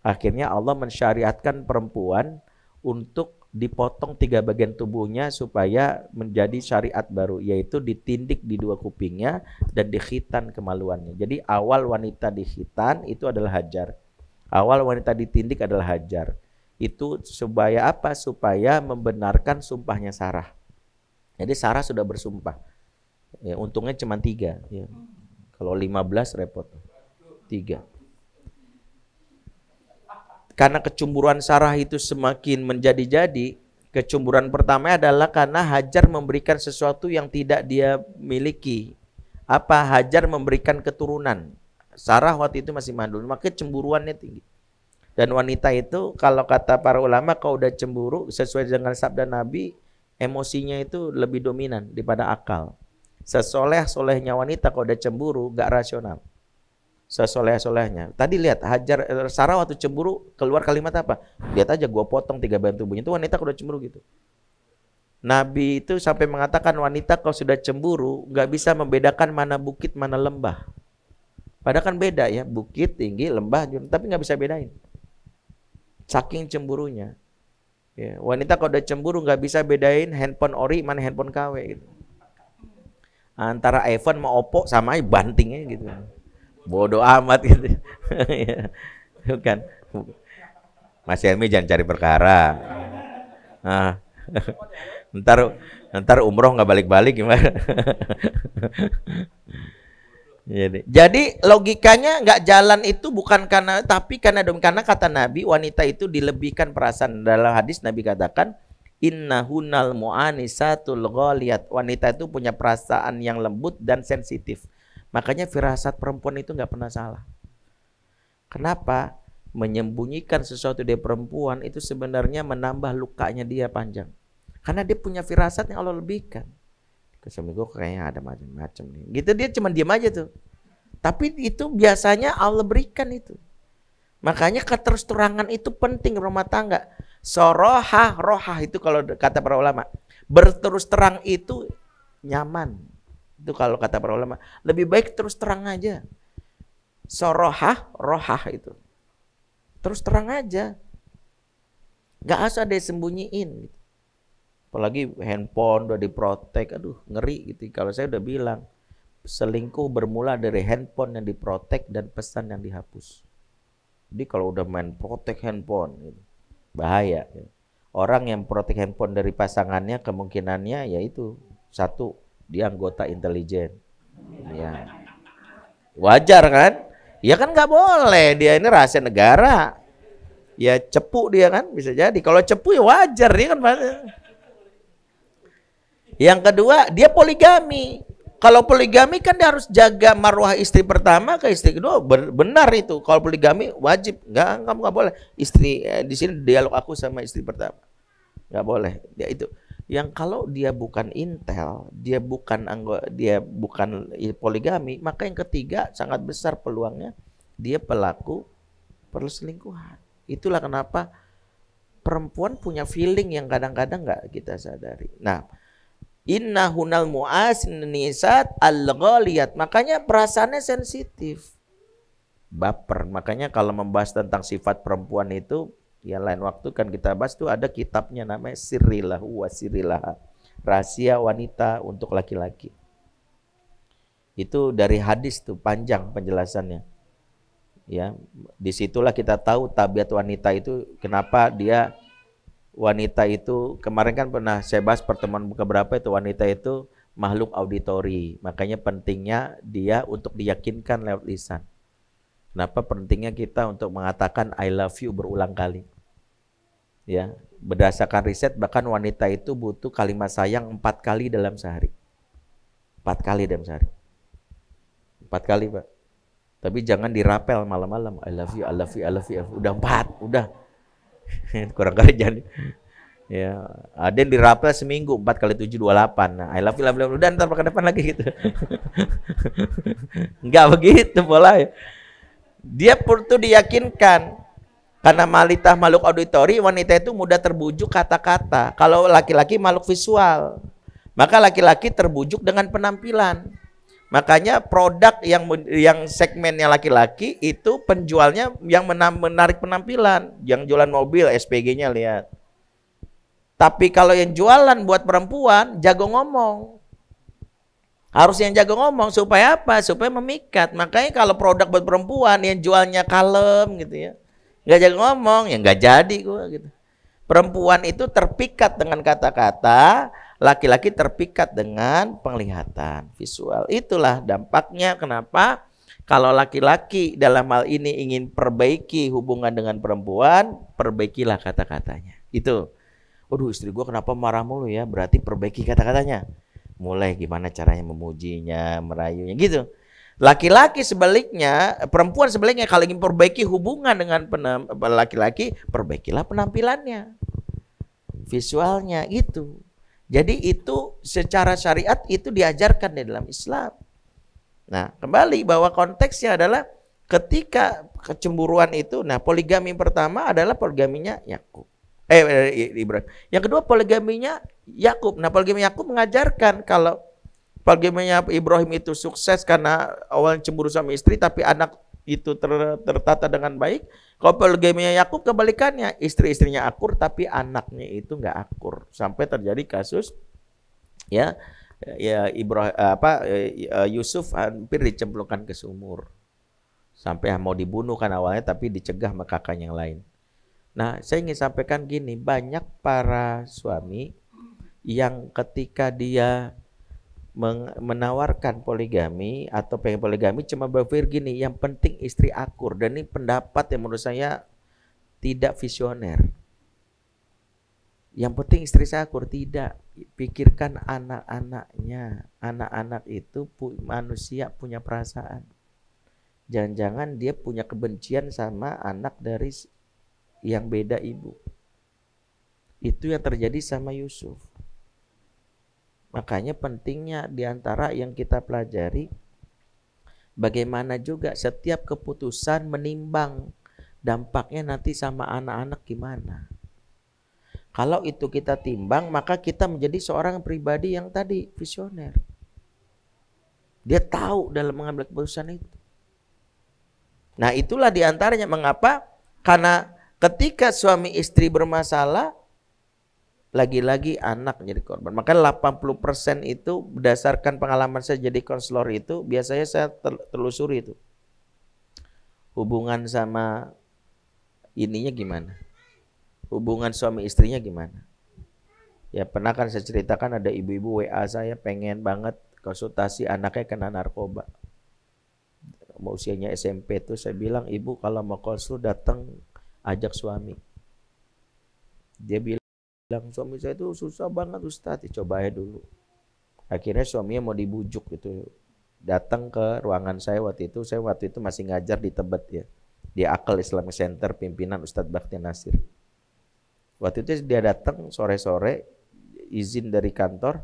Akhirnya Allah mensyariatkan perempuan untuk dipotong tiga bagian tubuhnya supaya menjadi syariat baru yaitu ditindik di dua kupingnya dan dikhitan kemaluannya. Jadi awal wanita dikhitan itu adalah hajar. Awal wanita ditindik adalah hajar. Itu supaya apa? Supaya membenarkan sumpahnya Sarah. Jadi Sarah sudah bersumpah. Ya, untungnya cuma tiga. Ya. Kalau 15 repot. tiga. Karena kecemburuan Sarah itu semakin menjadi-jadi, kecemburuan pertama adalah karena Hajar memberikan sesuatu yang tidak dia miliki. Apa? Hajar memberikan keturunan. Sarah waktu itu masih mandul, maka cemburuannya tinggi. Dan wanita itu kalau kata para ulama kalau udah cemburu sesuai dengan sabda Nabi, emosinya itu lebih dominan daripada akal. Sesoleh-solehnya wanita kalau udah cemburu gak rasional. Sesoleh-solehnya. Tadi lihat Hajar eh, Sarah waktu cemburu keluar kalimat apa? Lihat aja gua potong tiga bahan tubuhnya. Itu wanita kalau udah cemburu gitu. Nabi itu sampai mengatakan wanita kalau sudah cemburu gak bisa membedakan mana bukit mana lembah. Padahal kan beda ya, bukit tinggi, lembah, tapi nggak bisa bedain. Saking cemburunya. Ya, wanita kalau udah cemburu gak bisa bedain handphone ori mana handphone KW gitu antara Evan mau Oppo sama aja bantingnya gitu bodoh amat gitu bukan <laughs> iya. Mas Helmi jangan cari perkara nah. <laughs> ntar ntar umroh nggak balik-balik gimana jadi, <laughs> iya jadi logikanya nggak jalan itu bukan karena tapi karena karena kata Nabi wanita itu dilebihkan perasaan dalam hadis Nabi katakan innahunal mu'anisatul ghaliyat. Wanita itu punya perasaan yang lembut dan sensitif. Makanya firasat perempuan itu nggak pernah salah. Kenapa? Menyembunyikan sesuatu dari perempuan itu sebenarnya menambah lukanya dia panjang. Karena dia punya firasat yang Allah lebihkan. Suami gue kayaknya ada macam-macam nih. Gitu dia cuma diam aja tuh. Tapi itu biasanya Allah berikan itu. Makanya terangan itu penting rumah tangga. Sorohah, rohah itu kalau kata para ulama. Berterus terang itu nyaman. Itu kalau kata para ulama. Lebih baik terus terang aja. Sorohah, rohah itu. Terus terang aja. Gak asal ada sembunyiin. Gitu. Apalagi handphone udah diprotek. Aduh ngeri gitu. Kalau saya udah bilang. Selingkuh bermula dari handphone yang diprotek dan pesan yang dihapus. Jadi kalau udah main protek handphone gitu. bahaya. Gitu. Orang yang protek handphone dari pasangannya kemungkinannya yaitu satu dia anggota intelijen. Ya. Wajar kan? Ya kan nggak boleh dia ini rahasia negara. Ya cepu dia kan bisa jadi. Kalau cepu ya wajar dia kan Yang kedua dia poligami. Kalau poligami kan dia harus jaga marwah istri pertama ke istri kedua. Benar itu. Kalau poligami wajib. Enggak, kamu nggak boleh. Istri eh, di sini dialog aku sama istri pertama. Nggak boleh. dia ya itu. Yang kalau dia bukan intel, dia bukan anggota, dia bukan poligami, maka yang ketiga sangat besar peluangnya dia pelaku perselingkuhan. Itulah kenapa perempuan punya feeling yang kadang-kadang nggak -kadang kita sadari. Nah, Inna hunal mu'as nisat al Makanya perasaannya sensitif. Baper. Makanya kalau membahas tentang sifat perempuan itu, ya lain waktu kan kita bahas tuh ada kitabnya namanya Sirilah wa Sirilah. Rahasia wanita untuk laki-laki. Itu dari hadis tuh panjang penjelasannya. Ya, disitulah kita tahu tabiat wanita itu kenapa dia wanita itu kemarin kan pernah saya bahas pertemuan buka berapa itu wanita itu makhluk auditori. Makanya pentingnya dia untuk diyakinkan lewat lisan. Kenapa pentingnya kita untuk mengatakan I love you berulang kali? Ya, berdasarkan riset bahkan wanita itu butuh kalimat sayang empat kali dalam sehari. Empat kali dalam sehari. Empat kali, Pak. Tapi jangan dirapel malam-malam. I love you, I love you, I love you. Udah empat, udah <laughs> kurang kerjaan ya ada yang dirapel seminggu empat kali tujuh dua delapan nah I love you love you udah ntar ke depan lagi gitu <laughs> nggak begitu pola ya dia perlu diyakinkan karena malitah makhluk auditori wanita itu mudah terbujuk kata-kata kalau laki-laki makhluk visual maka laki-laki terbujuk dengan penampilan Makanya produk yang yang segmennya laki-laki itu penjualnya yang menarik penampilan, yang jualan mobil SPG-nya lihat. Tapi kalau yang jualan buat perempuan jago ngomong. Harus yang jago ngomong supaya apa? Supaya memikat. Makanya kalau produk buat perempuan yang jualnya kalem gitu ya. Nggak jago ngomong, ya nggak jadi gua gitu. Perempuan itu terpikat dengan kata-kata laki-laki terpikat dengan penglihatan visual. Itulah dampaknya kenapa kalau laki-laki dalam hal ini ingin perbaiki hubungan dengan perempuan, perbaikilah kata-katanya. Itu. Waduh istri gue kenapa marah mulu ya? Berarti perbaiki kata-katanya. Mulai gimana caranya memujinya, merayunya gitu. Laki-laki sebaliknya, perempuan sebaliknya kalau ingin perbaiki hubungan dengan laki-laki, perbaikilah penampilannya. Visualnya gitu. Jadi itu secara syariat itu diajarkan di dalam Islam. Nah, kembali bahwa konteksnya adalah ketika kecemburuan itu, nah poligami pertama adalah poligaminya Yakub. Eh Ibrahim. Yang kedua poligaminya Yakub. Nah, poligami Yakub mengajarkan kalau poligaminya Ibrahim itu sukses karena awalnya cemburu sama istri tapi anak itu ter, tertata dengan baik. Couple gamenya nya Yakub kebalikannya, istri-istrinya akur tapi anaknya itu nggak akur. Sampai terjadi kasus ya ya Ibrahim apa ya, ya, Yusuf hampir dicemplungkan ke sumur. Sampai ah, mau dibunuh kan awalnya tapi dicegah sama kakak yang lain. Nah, saya ingin sampaikan gini, banyak para suami yang ketika dia menawarkan poligami atau pengen poligami cuma berpikir gini yang penting istri akur dan ini pendapat yang menurut saya tidak visioner yang penting istri saya akur tidak pikirkan anak-anaknya anak-anak itu pu manusia punya perasaan jangan-jangan dia punya kebencian sama anak dari yang beda ibu itu yang terjadi sama Yusuf Makanya pentingnya diantara yang kita pelajari bagaimana juga setiap keputusan menimbang dampaknya nanti sama anak-anak gimana. Kalau itu kita timbang, maka kita menjadi seorang pribadi yang tadi visioner. Dia tahu dalam mengambil keputusan itu. Nah itulah diantaranya mengapa karena ketika suami istri bermasalah, lagi-lagi anak jadi korban. Maka 80% itu berdasarkan pengalaman saya jadi konselor itu biasanya saya telusuri itu. Hubungan sama ininya gimana? Hubungan suami istrinya gimana? Ya pernah kan saya ceritakan ada ibu-ibu WA saya pengen banget konsultasi anaknya kena narkoba. mau Usianya SMP tuh saya bilang ibu kalau mau konsul datang ajak suami. Dia bilang bilang suami saya itu susah banget Ustadz, ya, dulu. Akhirnya suaminya mau dibujuk gitu. Datang ke ruangan saya waktu itu, saya waktu itu masih ngajar di Tebet ya. Di Akal Islamic Center pimpinan Ustadz Bakti Nasir. Waktu itu dia datang sore-sore izin dari kantor,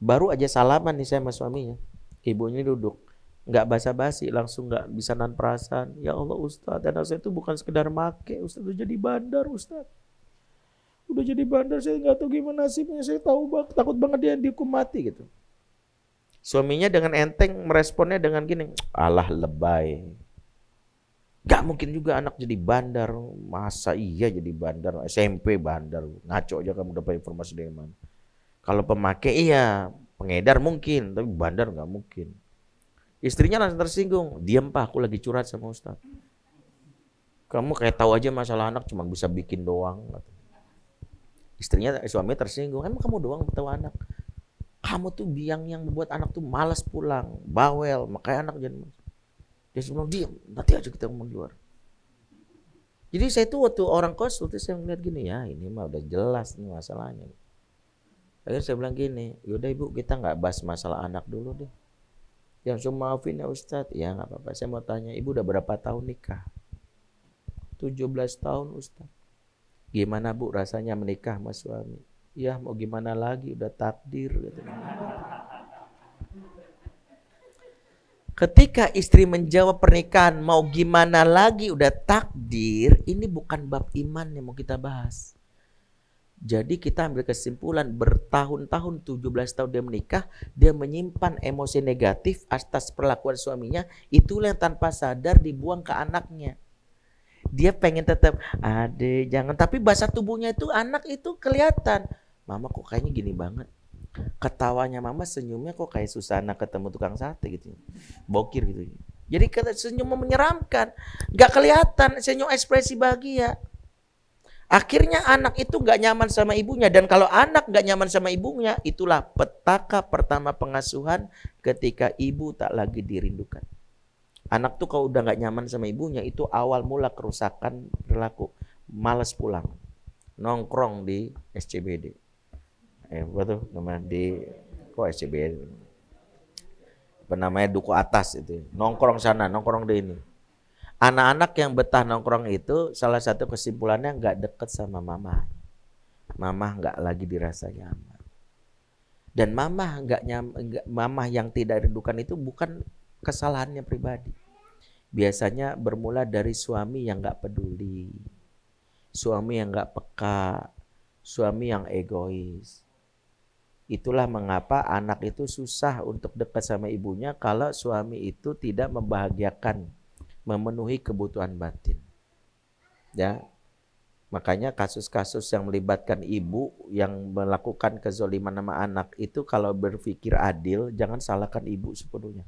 baru aja salaman nih saya sama suaminya. Ibunya duduk, nggak basa-basi, langsung nggak bisa nan perasaan. Ya Allah Ustadz, dan saya itu bukan sekedar make, Ustadz itu jadi bandar Ustadz udah jadi bandar saya nggak tahu gimana nasibnya saya tahu bang takut banget dia dihukum mati gitu suaminya dengan enteng meresponnya dengan gini Allah lebay Gak mungkin juga anak jadi bandar. Masa iya jadi bandar? SMP bandar. Ngaco aja kamu dapat informasi dari mana. Kalau pemakai iya. Pengedar mungkin. Tapi bandar gak mungkin. Istrinya langsung tersinggung. Diam pak, aku lagi curhat sama Ustaz. Kamu kayak tahu aja masalah anak cuma bisa bikin doang istrinya suami tersinggung emang kamu doang tahu anak kamu tuh biang yang membuat anak tuh malas pulang bawel makanya anak jadi dia sebelum diam nanti aja kita ngomong di luar jadi saya tuh waktu orang kos waktu saya melihat gini ya ini mah udah jelas nih masalahnya akhirnya saya bilang gini yaudah ibu kita nggak bahas masalah anak dulu deh yang cuma maafin ya Ustadz ya nggak apa-apa saya mau tanya ibu udah berapa tahun nikah 17 tahun Ustad. Gimana bu rasanya menikah sama suami? Ya mau gimana lagi udah takdir. Gitu. Ketika istri menjawab pernikahan mau gimana lagi udah takdir, ini bukan bab iman yang mau kita bahas. Jadi kita ambil kesimpulan bertahun-tahun 17 tahun dia menikah, dia menyimpan emosi negatif atas perlakuan suaminya, itulah yang tanpa sadar dibuang ke anaknya dia pengen tetap ade jangan tapi bahasa tubuhnya itu anak itu kelihatan mama kok kayaknya gini banget ketawanya mama senyumnya kok kayak susah anak ketemu tukang sate gitu bokir gitu jadi senyum menyeramkan nggak kelihatan senyum ekspresi bahagia Akhirnya anak itu nggak nyaman sama ibunya dan kalau anak nggak nyaman sama ibunya itulah petaka pertama pengasuhan ketika ibu tak lagi dirindukan. Anak tuh kalau udah nggak nyaman sama ibunya itu awal mula kerusakan perilaku, malas pulang, nongkrong di SCBD. Eh, apa tuh namanya di kok SCBD? Apa namanya duku atas itu, nongkrong sana, nongkrong di ini. Anak-anak yang betah nongkrong itu salah satu kesimpulannya nggak deket sama mama. Mama nggak lagi dirasa nyaman dan mama nggak nyam mama yang tidak rindukan itu bukan kesalahannya pribadi. Biasanya bermula dari suami yang gak peduli, suami yang gak peka, suami yang egois. Itulah mengapa anak itu susah untuk dekat sama ibunya kalau suami itu tidak membahagiakan, memenuhi kebutuhan batin. Ya, Makanya kasus-kasus yang melibatkan ibu yang melakukan kezoliman sama anak itu kalau berpikir adil jangan salahkan ibu sepenuhnya.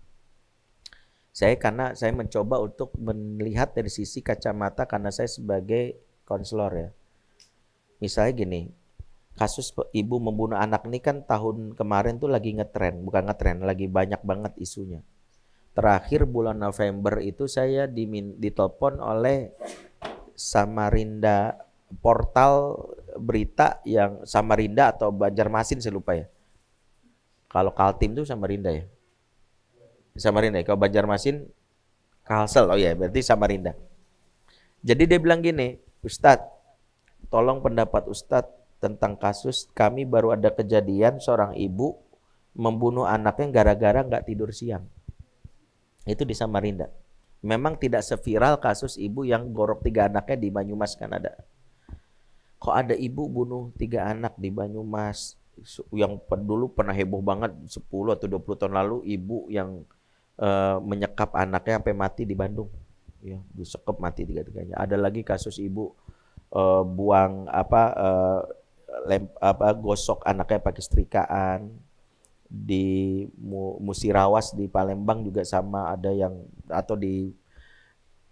Saya karena saya mencoba untuk melihat dari sisi kacamata karena saya sebagai konselor ya. Misalnya gini, kasus ibu membunuh anak ini kan tahun kemarin tuh lagi ngetren, bukan ngetren, lagi banyak banget isunya. Terakhir bulan November itu saya dimin, ditelepon oleh Samarinda portal berita yang Samarinda atau Banjarmasin saya lupa ya. Kalau Kaltim tuh Samarinda ya. Samarinda. Kalau Banjarmasin Kalsel. Oh ya, yeah, berarti Samarinda. Jadi dia bilang gini, Ustad, tolong pendapat Ustad tentang kasus kami baru ada kejadian seorang ibu membunuh anaknya gara-gara nggak tidur siang. Itu di Samarinda. Memang tidak seviral kasus ibu yang gorok tiga anaknya di Banyumas Kanada. Kok ada ibu bunuh tiga anak di Banyumas? Yang dulu pernah heboh banget 10 atau 20 tahun lalu ibu yang uh, menyekap anaknya sampai mati di Bandung. Ya, disekap mati tiga-tiganya. Ada lagi kasus ibu uh, buang apa uh, lem, apa gosok anaknya pakai setrikaan di Musirawas di Palembang juga sama ada yang atau di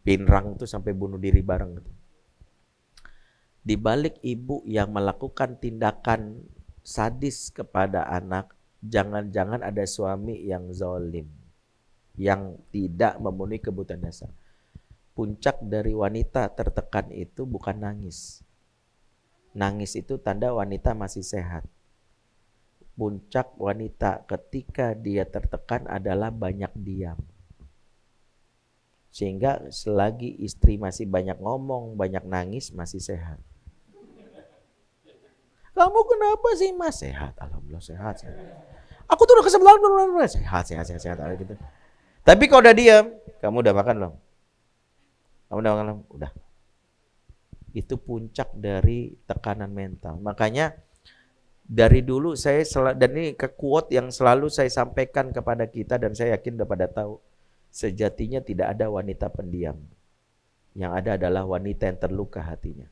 Pinrang itu sampai bunuh diri bareng gitu. Di balik ibu yang melakukan tindakan sadis kepada anak, jangan-jangan ada suami yang zalim yang tidak memenuhi kebutuhan dasar. Puncak dari wanita tertekan itu bukan nangis. Nangis itu tanda wanita masih sehat. Puncak wanita ketika dia tertekan adalah banyak diam. Sehingga selagi istri masih banyak ngomong, banyak nangis, masih sehat. Kamu kenapa sih mas? Sehat, alhamdulillah sehat. sehat. Aku tuh udah kesebelah, sehat, sehat, sehat, sehat. sehat gitu tapi kalau udah diam, kamu udah makan belum? Kamu udah makan belum? Udah. Itu puncak dari tekanan mental. Makanya dari dulu saya sel- dan ini ke quote yang selalu saya sampaikan kepada kita dan saya yakin udah pada tahu sejatinya tidak ada wanita pendiam. Yang ada adalah wanita yang terluka hatinya.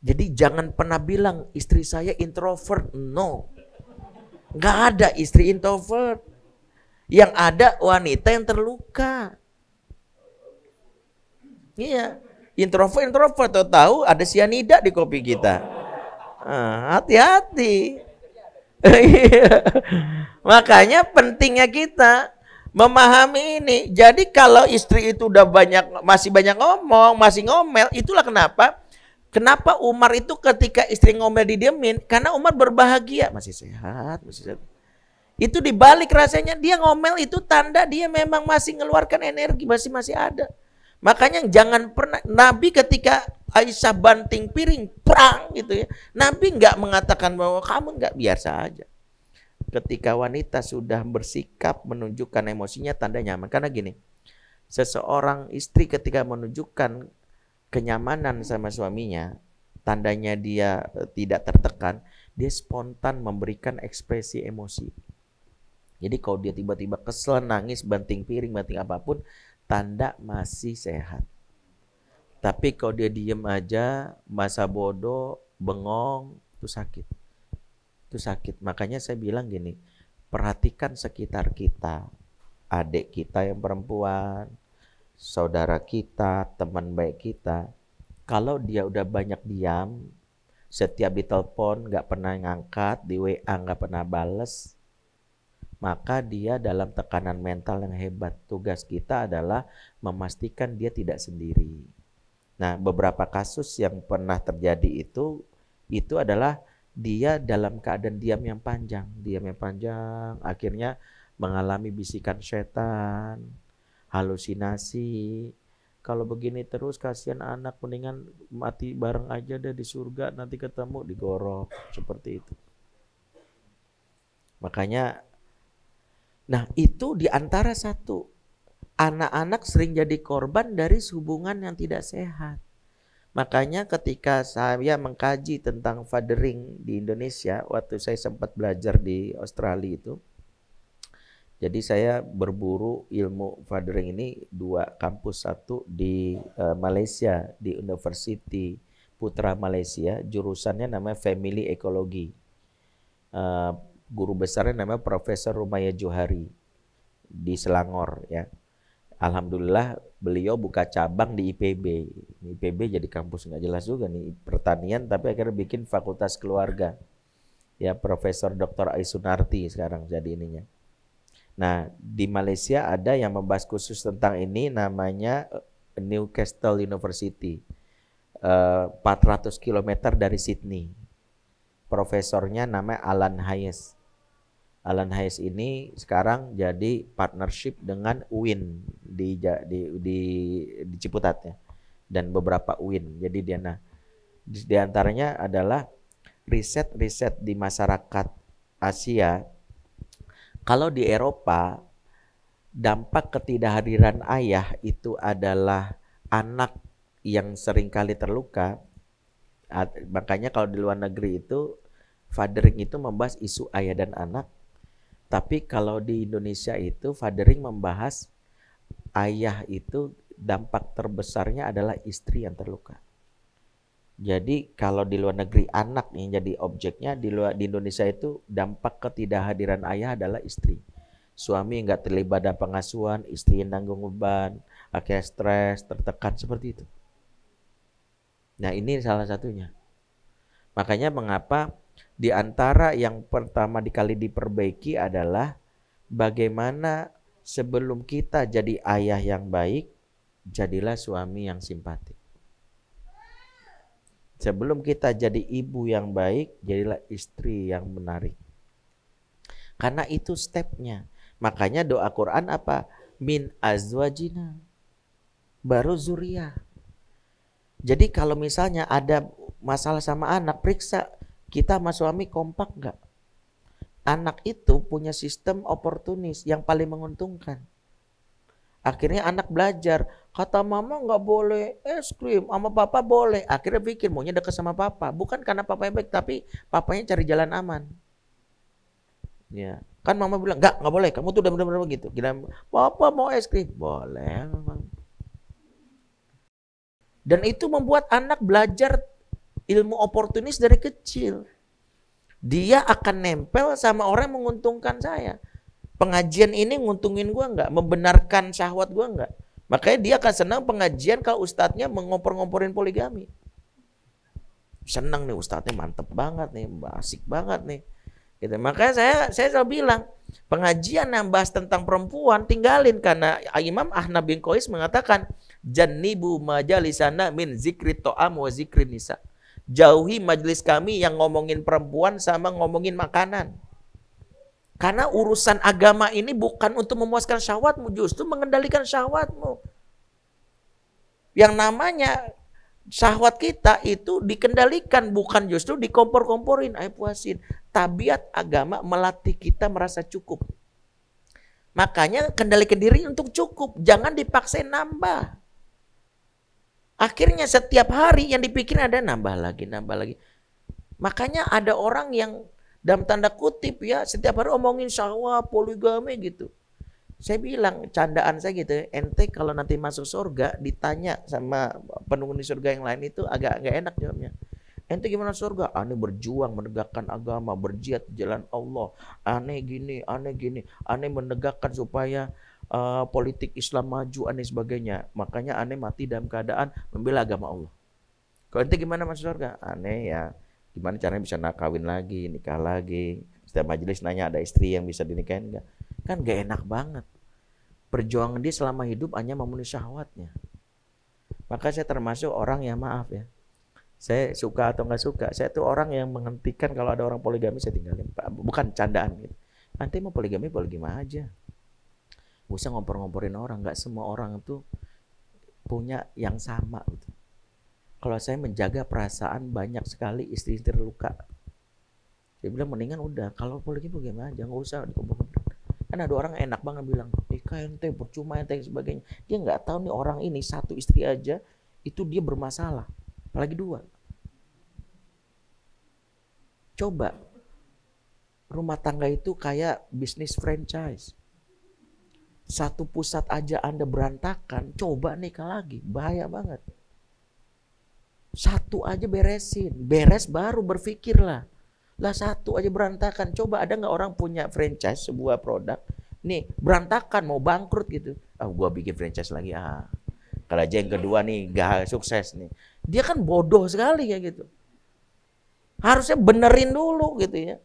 Jadi jangan pernah bilang istri saya introvert. No. Gak ada istri introvert. Yang ada wanita yang terluka. Iya. Introvert introvert tahu tahu ada sianida di kopi kita. Ah, hati-hati. <laughs> Iya. Makanya pentingnya kita memahami ini. Jadi kalau istri itu udah banyak masih banyak ngomong, masih ngomel, itulah kenapa Kenapa Umar itu ketika istri ngomel didiemin? Karena Umar berbahagia, masih sehat, masih sehat. Itu dibalik rasanya dia ngomel itu tanda dia memang masih ngeluarkan energi, masih masih ada. Makanya jangan pernah Nabi ketika Aisyah banting piring perang gitu ya. Nabi nggak mengatakan bahwa kamu nggak biasa aja. Ketika wanita sudah bersikap menunjukkan emosinya tanda nyaman. Karena gini, seseorang istri ketika menunjukkan kenyamanan sama suaminya, tandanya dia eh, tidak tertekan, dia spontan memberikan ekspresi emosi. Jadi kalau dia tiba-tiba kesel, nangis, banting piring, banting apapun, tanda masih sehat. Tapi kalau dia diem aja, masa bodoh, bengong, itu sakit. Itu sakit. Makanya saya bilang gini, perhatikan sekitar kita. Adik kita yang perempuan, saudara kita, teman baik kita. Kalau dia udah banyak diam, setiap ditelepon gak pernah ngangkat, di WA gak pernah bales, maka dia dalam tekanan mental yang hebat. Tugas kita adalah memastikan dia tidak sendiri. Nah, beberapa kasus yang pernah terjadi itu itu adalah dia dalam keadaan diam yang panjang, diam yang panjang, akhirnya mengalami bisikan setan, halusinasi. Kalau begini terus kasihan anak mendingan mati bareng aja deh di surga nanti ketemu digorok seperti itu. Makanya Nah itu diantara satu. Anak-anak sering jadi korban dari hubungan yang tidak sehat. Makanya ketika saya mengkaji tentang fathering di Indonesia, waktu saya sempat belajar di Australia itu, jadi saya berburu ilmu fathering ini dua kampus, satu di eh, Malaysia, di University Putra Malaysia, jurusannya namanya Family Ecology. Eh, guru besarnya namanya Profesor Rumaya Johari di Selangor ya. Alhamdulillah beliau buka cabang di IPB. IPB jadi kampus nggak jelas juga nih pertanian tapi akhirnya bikin fakultas keluarga. Ya Profesor Dr. Aisunarti sekarang jadi ininya. Nah, di Malaysia ada yang membahas khusus tentang ini namanya eh, Newcastle University. 400 eh, km dari Sydney profesornya namanya Alan Hayes. Alan Hayes ini sekarang jadi partnership dengan UIN di di di, di Ciputat ya dan beberapa UIN. Jadi dia nah di antaranya adalah riset-riset di masyarakat Asia. Kalau di Eropa dampak ketidakhadiran ayah itu adalah anak yang seringkali terluka. Makanya kalau di luar negeri itu fathering itu membahas isu ayah dan anak. Tapi kalau di Indonesia itu fathering membahas ayah itu dampak terbesarnya adalah istri yang terluka. Jadi kalau di luar negeri anak yang jadi objeknya di luar di Indonesia itu dampak ketidakhadiran ayah adalah istri. Suami nggak terlibat dalam pengasuhan, istri yang nanggung beban, akhirnya stres, tertekan seperti itu. Nah ini salah satunya. Makanya mengapa di antara yang pertama dikali diperbaiki adalah bagaimana sebelum kita jadi ayah yang baik, jadilah suami yang simpatik. Sebelum kita jadi ibu yang baik, jadilah istri yang menarik. Karena itu stepnya. Makanya doa Quran apa? Min azwajina. Baru zuriyah. Jadi kalau misalnya ada masalah sama anak, periksa kita sama suami kompak nggak? Anak itu punya sistem oportunis yang paling menguntungkan. Akhirnya anak belajar. Kata mama nggak boleh es krim, sama papa boleh. Akhirnya pikir maunya dekat sama papa. Bukan karena papanya baik, tapi papanya cari jalan aman. Ya, kan mama bilang nggak nggak boleh. Kamu tuh udah benar-benar begitu. Gila, papa mau es krim, boleh. Dan itu membuat anak belajar Ilmu oportunis dari kecil. Dia akan nempel sama orang yang menguntungkan saya. Pengajian ini nguntungin gue nggak? Membenarkan syahwat gue nggak? Makanya dia akan senang pengajian kalau ustadznya mengompor-ngomporin poligami. Senang nih ustadznya mantep banget nih, asik banget nih. Gitu. Makanya saya saya selalu bilang pengajian yang bahas tentang perempuan tinggalin karena Imam Ahnab bin Qais mengatakan jannibu majalisana min zikri to'am wa zikri nisa' Jauhi majelis kami yang ngomongin perempuan sama ngomongin makanan. Karena urusan agama ini bukan untuk memuaskan syahwatmu, justru mengendalikan syahwatmu. Yang namanya syahwat kita itu dikendalikan, bukan justru dikompor-komporin, ayo puasin. Tabiat agama melatih kita merasa cukup. Makanya kendalikan diri untuk cukup, jangan dipaksain nambah. Akhirnya setiap hari yang dipikir ada nambah lagi, nambah lagi. Makanya ada orang yang dalam tanda kutip ya setiap hari omongin sawah poligami gitu. Saya bilang candaan saya gitu, ya, ente kalau nanti masuk surga ditanya sama penunggu di surga yang lain itu agak nggak enak jawabnya. Ente gimana surga? Aneh berjuang menegakkan agama, berjihad jalan Allah. Aneh gini, aneh gini, aneh menegakkan supaya uh, politik Islam maju aneh sebagainya. Makanya aneh mati dalam keadaan membela agama Allah. Kalau nanti gimana masuk surga? Aneh ya. Gimana caranya bisa nakawin lagi, nikah lagi. Setiap majelis nanya ada istri yang bisa dinikahin enggak? Kan gak enak banget. Perjuangan dia selama hidup hanya memenuhi syahwatnya. Maka saya termasuk orang yang maaf ya. Saya suka atau nggak suka, saya tuh orang yang menghentikan kalau ada orang poligami saya tinggalin. Bukan candaan gitu. Nanti mau poligami poligami aja gak usah ngompor-ngomporin orang nggak semua orang itu punya yang sama gitu. kalau saya menjaga perasaan banyak sekali istri istri terluka dia bilang mendingan udah kalau politik bagaimana jangan nggak usah ngompor-ngomporin. kan ada orang enak banget bilang nikah ente percuma ente sebagainya dia nggak tahu nih orang ini satu istri aja itu dia bermasalah apalagi dua coba rumah tangga itu kayak bisnis franchise satu pusat aja Anda berantakan, coba nikah lagi, bahaya banget. Satu aja beresin, beres baru berpikirlah. Lah satu aja berantakan, coba ada nggak orang punya franchise sebuah produk, nih berantakan mau bangkrut gitu, ah gua bikin franchise lagi ah. Kalau aja yang kedua nih gak sukses nih, dia kan bodoh sekali kayak gitu. Harusnya benerin dulu gitu ya,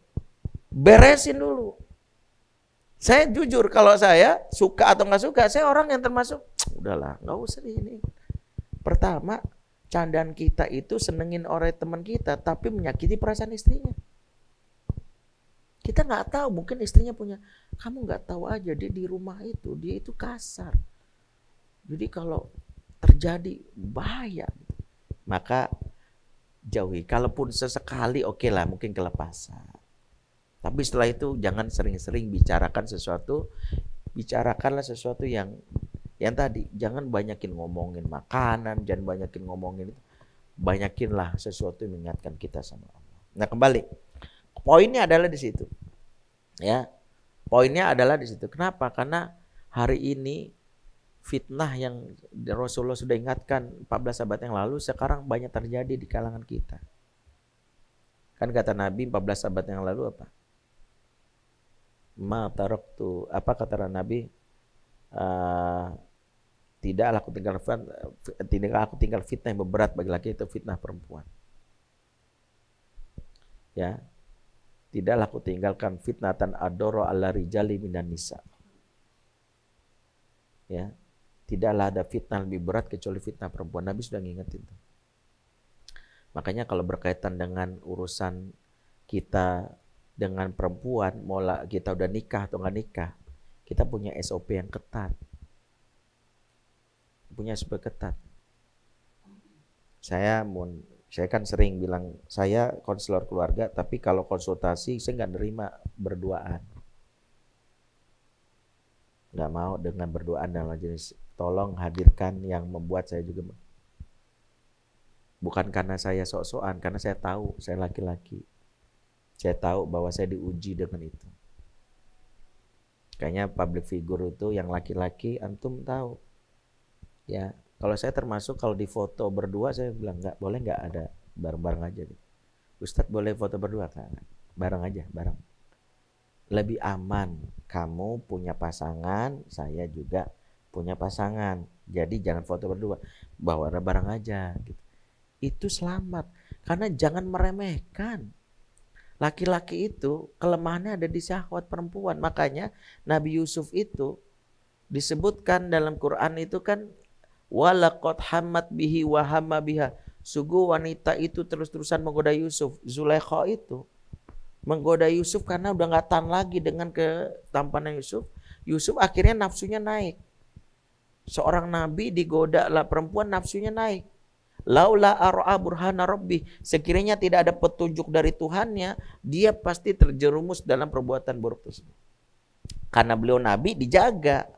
beresin dulu. Saya jujur kalau saya suka atau nggak suka, saya orang yang termasuk udahlah nggak usah di ini. Pertama, candaan kita itu senengin oleh teman kita, tapi menyakiti perasaan istrinya. Kita nggak tahu, mungkin istrinya punya, kamu nggak tahu aja dia di rumah itu, dia itu kasar. Jadi kalau terjadi bahaya, maka jauhi. Kalaupun sesekali oke okay lah, mungkin kelepasan. Tapi setelah itu jangan sering-sering bicarakan sesuatu, bicarakanlah sesuatu yang yang tadi jangan banyakin ngomongin makanan, jangan banyakin ngomongin itu. Banyakinlah sesuatu yang mengingatkan kita sama Allah. Nah, kembali. Poinnya adalah di situ. Ya. Poinnya adalah di situ. Kenapa? Karena hari ini fitnah yang Rasulullah sudah ingatkan 14 abad yang lalu sekarang banyak terjadi di kalangan kita. Kan kata Nabi 14 abad yang lalu apa? ma taraktu apa kata Nabi uh, tidaklah aku tinggal tidaklah aku tinggal fitnah yang berat bagi laki itu fitnah perempuan ya tidaklah aku tinggalkan fitnah tan adoro ala rijali minan nisa ya tidaklah ada fitnah lebih berat kecuali fitnah perempuan Nabi sudah ngingetin tuh makanya kalau berkaitan dengan urusan kita dengan perempuan, mau kita udah nikah atau nggak nikah, kita punya SOP yang ketat. Punya SOP ketat. Saya mau saya kan sering bilang saya konselor keluarga tapi kalau konsultasi saya nggak nerima berduaan nggak mau dengan berduaan dalam jenis tolong hadirkan yang membuat saya juga bukan karena saya sok-sokan karena saya tahu saya laki-laki saya tahu bahwa saya diuji dengan itu. Kayaknya public figure itu yang laki-laki antum tahu. Ya, kalau saya termasuk kalau di foto berdua saya bilang nggak boleh nggak ada bareng-bareng aja gitu. Ustadz boleh foto berdua kan? Bareng aja, bareng. Lebih aman kamu punya pasangan, saya juga punya pasangan. Jadi jangan foto berdua, bawa bareng aja gitu. Itu selamat karena jangan meremehkan. Laki-laki itu kelemahannya ada di syahwat perempuan. Makanya Nabi Yusuf itu disebutkan dalam Quran itu kan walakot hamat bihi wahama biha. Sungguh wanita itu terus-terusan menggoda Yusuf. Zulekho itu menggoda Yusuf karena udah nggak tahan lagi dengan ketampanan Yusuf. Yusuf akhirnya nafsunya naik. Seorang nabi digoda lah perempuan nafsunya naik. Laula ar'a burhana rabbi. Sekiranya tidak ada petunjuk dari Tuhannya, dia pasti terjerumus dalam perbuatan buruk tersebut. Karena beliau nabi dijaga.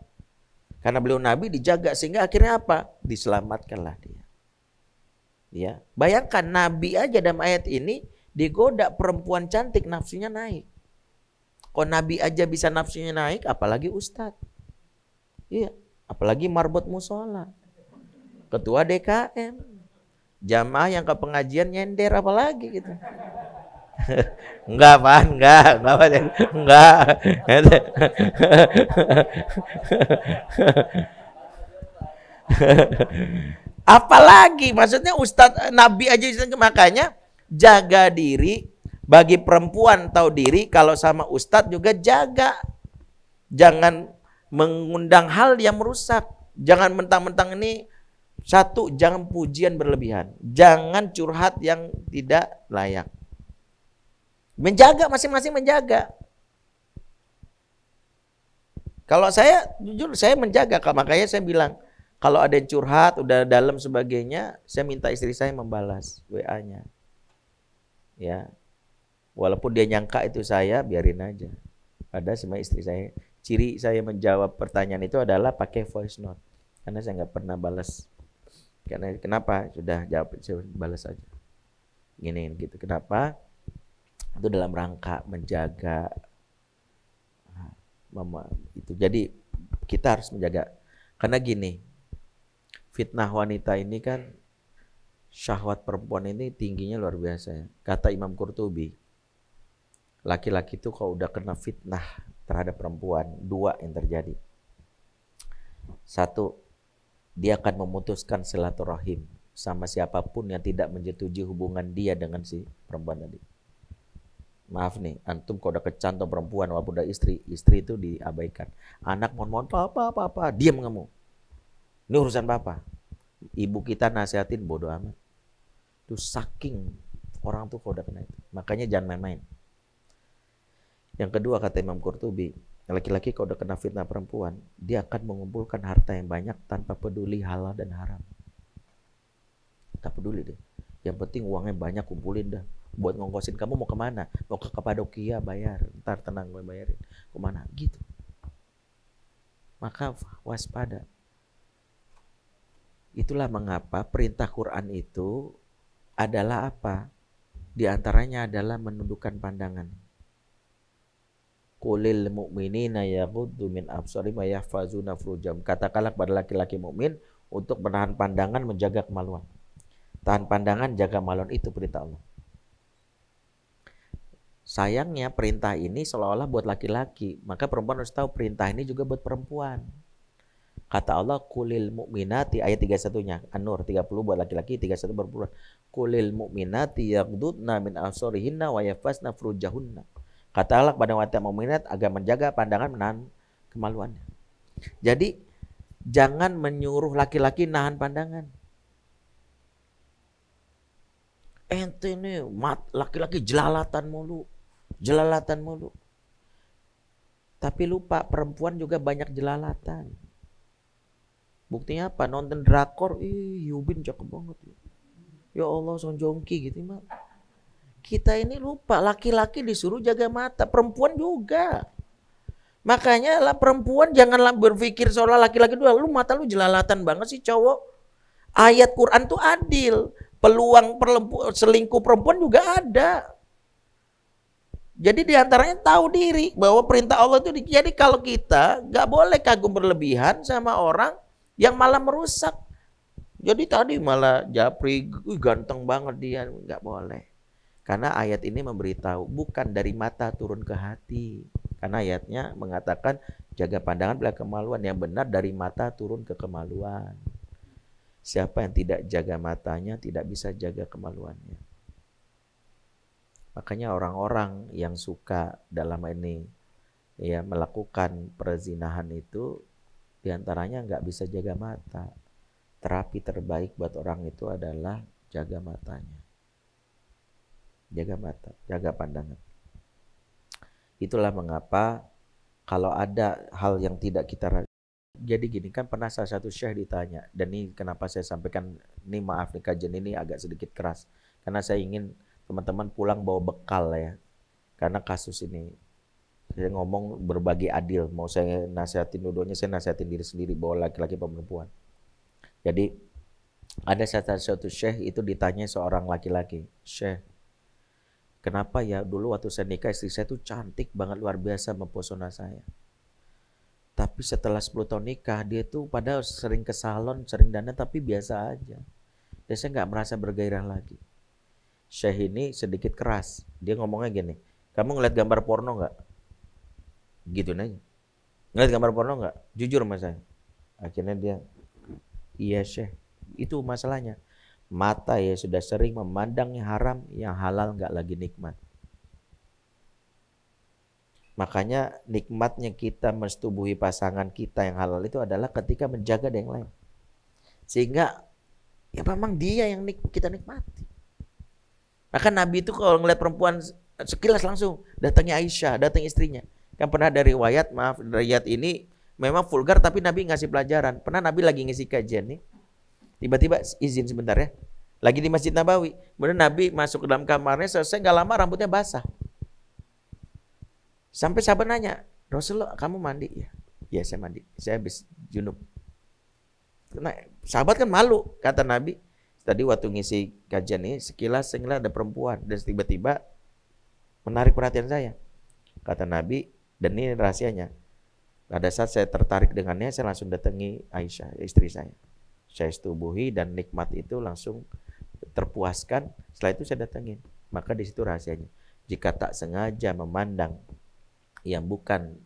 Karena beliau nabi dijaga sehingga akhirnya apa? Diselamatkanlah dia. Ya, bayangkan nabi aja dalam ayat ini digoda perempuan cantik nafsunya naik. Kok nabi aja bisa nafsunya naik apalagi ustadz. Iya, apalagi marbot musola. Ketua DKM, Jamaah yang ke pengajian nyender apalagi gitu. <laughs> enggak pan enggak enggak Pak, enggak <laughs> apalagi maksudnya ustadz eh, nabi aja makanya jaga diri bagi perempuan tahu diri kalau sama ustadz juga jaga jangan mengundang hal yang merusak jangan mentang-mentang ini satu, jangan pujian berlebihan. Jangan curhat yang tidak layak. Menjaga, masing-masing menjaga. Kalau saya, jujur saya menjaga. Makanya saya bilang, kalau ada yang curhat, udah dalam sebagainya, saya minta istri saya membalas WA-nya. Ya, Walaupun dia nyangka itu saya, biarin aja. Ada sama istri saya, ciri saya menjawab pertanyaan itu adalah pakai voice note. Karena saya nggak pernah balas karena kenapa? Sudah jawab balas saja Gini gitu. Kenapa? Itu dalam rangka menjaga ah, mama itu. Jadi kita harus menjaga karena gini. Fitnah wanita ini kan syahwat perempuan ini tingginya luar biasa ya. Kata Imam Qurtubi, laki-laki itu kalau udah kena fitnah terhadap perempuan, dua yang terjadi. Satu, dia akan memutuskan silaturahim sama siapapun yang tidak menyetujui hubungan dia dengan si perempuan tadi. Maaf nih, antum kalau udah kecantong perempuan walaupun udah istri, istri itu diabaikan. Anak mohon-mohon papa, papa, diam kamu. Ini urusan papa. Ibu kita nasihatin bodoh amat. Itu saking orang tuh kalau udah kena itu. Makanya jangan main-main. Yang kedua kata Imam Qurtubi, Laki-laki kalau udah kena fitnah perempuan, dia akan mengumpulkan harta yang banyak tanpa peduli halal dan haram. Tak peduli deh. Yang penting uangnya banyak kumpulin dah. Buat ngongkosin kamu mau kemana? Mau ke Kapadokia bayar. Ntar tenang gue bayarin. Kemana? Gitu. Maka waspada. Itulah mengapa perintah Quran itu adalah apa? Di antaranya adalah menundukkan pandangan. Kulil mu'minina yaghuddu min absarihim wa yahfazuna furujam. Katakanlah kepada laki-laki mukmin untuk menahan pandangan menjaga kemaluan. Tahan pandangan, jaga kemaluan itu perintah Allah. Sayangnya perintah ini seolah-olah buat laki-laki, maka perempuan harus tahu perintah ini juga buat perempuan. Kata Allah kulil mu'minati ayat 31-nya, An-Nur 30 buat laki-laki, 31 buat Kulil mu'minati yaghdudna min absarihinna wa yafasna furujahunna Kata Allah kepada wanita mukminat agar menjaga pandangan menahan kemaluannya. Jadi jangan menyuruh laki-laki nahan pandangan. Ente ini laki-laki jelalatan mulu, jelalatan mulu. Tapi lupa perempuan juga banyak jelalatan. Buktinya apa? Nonton drakor, ih Yubin cakep banget. Ya Allah, sonjongki gitu mah kita ini lupa, laki-laki disuruh jaga mata, perempuan juga. Makanya lah perempuan janganlah berpikir seolah laki-laki dua, lu mata lu jelalatan banget sih cowok. Ayat Quran tuh adil, peluang selingkuh perempuan juga ada. Jadi diantaranya tahu diri bahwa perintah Allah itu jadi kalau kita nggak boleh kagum berlebihan sama orang yang malah merusak. Jadi tadi malah japri, ganteng banget dia, nggak boleh. Karena ayat ini memberitahu bukan dari mata turun ke hati. Karena ayatnya mengatakan jaga pandangan bila kemaluan yang benar dari mata turun ke kemaluan. Siapa yang tidak jaga matanya tidak bisa jaga kemaluannya. Makanya orang-orang yang suka dalam ini ya melakukan perzinahan itu diantaranya nggak bisa jaga mata. Terapi terbaik buat orang itu adalah jaga matanya jaga mata, jaga pandangan. Itulah mengapa kalau ada hal yang tidak kita jadi gini kan pernah salah satu syekh ditanya dan ini kenapa saya sampaikan ini maaf nih kajian ini agak sedikit keras karena saya ingin teman-teman pulang bawa bekal ya karena kasus ini saya ngomong berbagi adil mau saya nasihatin dudonya saya nasihatin diri sendiri bahwa laki-laki perempuan jadi ada salah satu syekh itu ditanya seorang laki-laki syekh Kenapa ya dulu waktu saya nikah istri saya tuh cantik banget luar biasa mempesona saya. Tapi setelah 10 tahun nikah dia tuh padahal sering ke salon, sering dana tapi biasa aja. Dan saya nggak merasa bergairah lagi. Syekh ini sedikit keras. Dia ngomongnya gini, kamu ngeliat gambar porno nggak? Gitu nanya. Ngeliat gambar porno nggak? Jujur mas saya. Akhirnya dia, iya Syekh. Itu masalahnya Mata ya sudah sering memandang yang haram, yang halal nggak lagi nikmat. Makanya nikmatnya kita mestubuhi pasangan kita yang halal itu adalah ketika menjaga yang lain. Sehingga ya memang dia yang nik kita nikmati. Maka Nabi itu kalau ngeliat perempuan sekilas langsung datangnya Aisyah, datang istrinya. Kan pernah dari riwayat, maaf, riwayat ini memang vulgar tapi Nabi ngasih pelajaran. Pernah Nabi lagi ngisi kajian nih, Tiba-tiba izin sebentar ya. Lagi di Masjid Nabawi. Kemudian Nabi masuk ke dalam kamarnya selesai nggak lama rambutnya basah. Sampai sahabat nanya, Rasulullah kamu mandi ya? Ya saya mandi, saya habis junub. Nah, sahabat kan malu kata Nabi. Tadi waktu ngisi kajian ini sekilas sekilas ada perempuan dan tiba-tiba menarik perhatian saya. Kata Nabi, dan ini rahasianya. Pada saat saya tertarik dengannya, saya langsung datangi Aisyah, istri saya saya setubuhi dan nikmat itu langsung terpuaskan setelah itu saya datangin. maka di situ rahasianya jika tak sengaja memandang yang bukan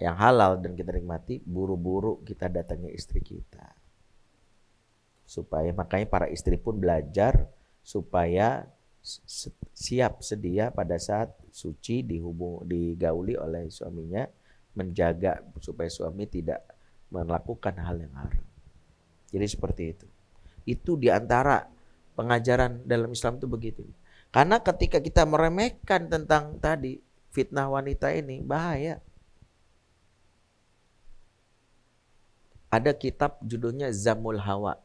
yang halal dan kita nikmati buru-buru kita datangi istri kita supaya makanya para istri pun belajar supaya siap sedia pada saat suci dihubung digauli oleh suaminya menjaga supaya suami tidak melakukan hal yang haram jadi seperti itu. Itu diantara pengajaran dalam Islam itu begitu. Karena ketika kita meremehkan tentang tadi fitnah wanita ini bahaya. Ada kitab judulnya Zamul Hawa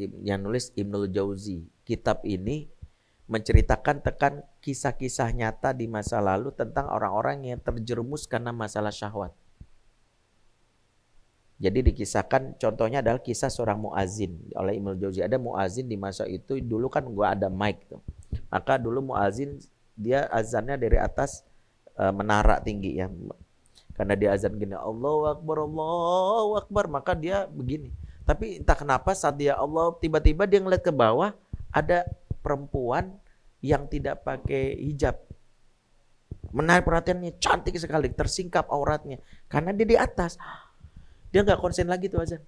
yang nulis Ibnul Jauzi. Kitab ini menceritakan tekan kisah-kisah nyata di masa lalu tentang orang-orang yang terjerumus karena masalah syahwat. Jadi dikisahkan contohnya adalah kisah seorang muazin oleh Imam Jauzi. Ada muazin di masa itu dulu kan gua ada mic tuh. Maka dulu muazin dia azannya dari atas uh, menara tinggi ya. Karena dia azan gini Allahu akbar Allahu akbar maka dia begini. Tapi entah kenapa saat dia Allah tiba-tiba dia ngeliat ke bawah ada perempuan yang tidak pakai hijab. Menarik perhatiannya cantik sekali, tersingkap auratnya karena dia di atas dia nggak konsen lagi tuh aja.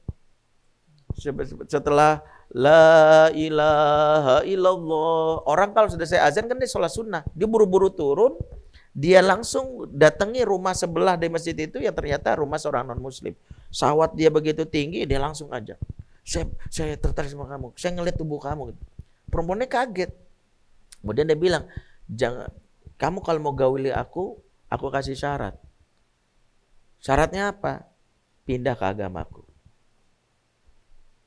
Setelah la ilaha illallah. Orang kalau sudah saya azan kan dia sholat sunnah. Dia buru-buru turun, dia langsung datangi rumah sebelah di masjid itu yang ternyata rumah seorang non muslim. Sawat dia begitu tinggi, dia langsung aja. Saya, saya tertarik sama kamu, saya ngeliat tubuh kamu. Perempuannya kaget. Kemudian dia bilang, jangan kamu kalau mau gawili aku, aku kasih syarat. Syaratnya apa? pindah ke agamaku.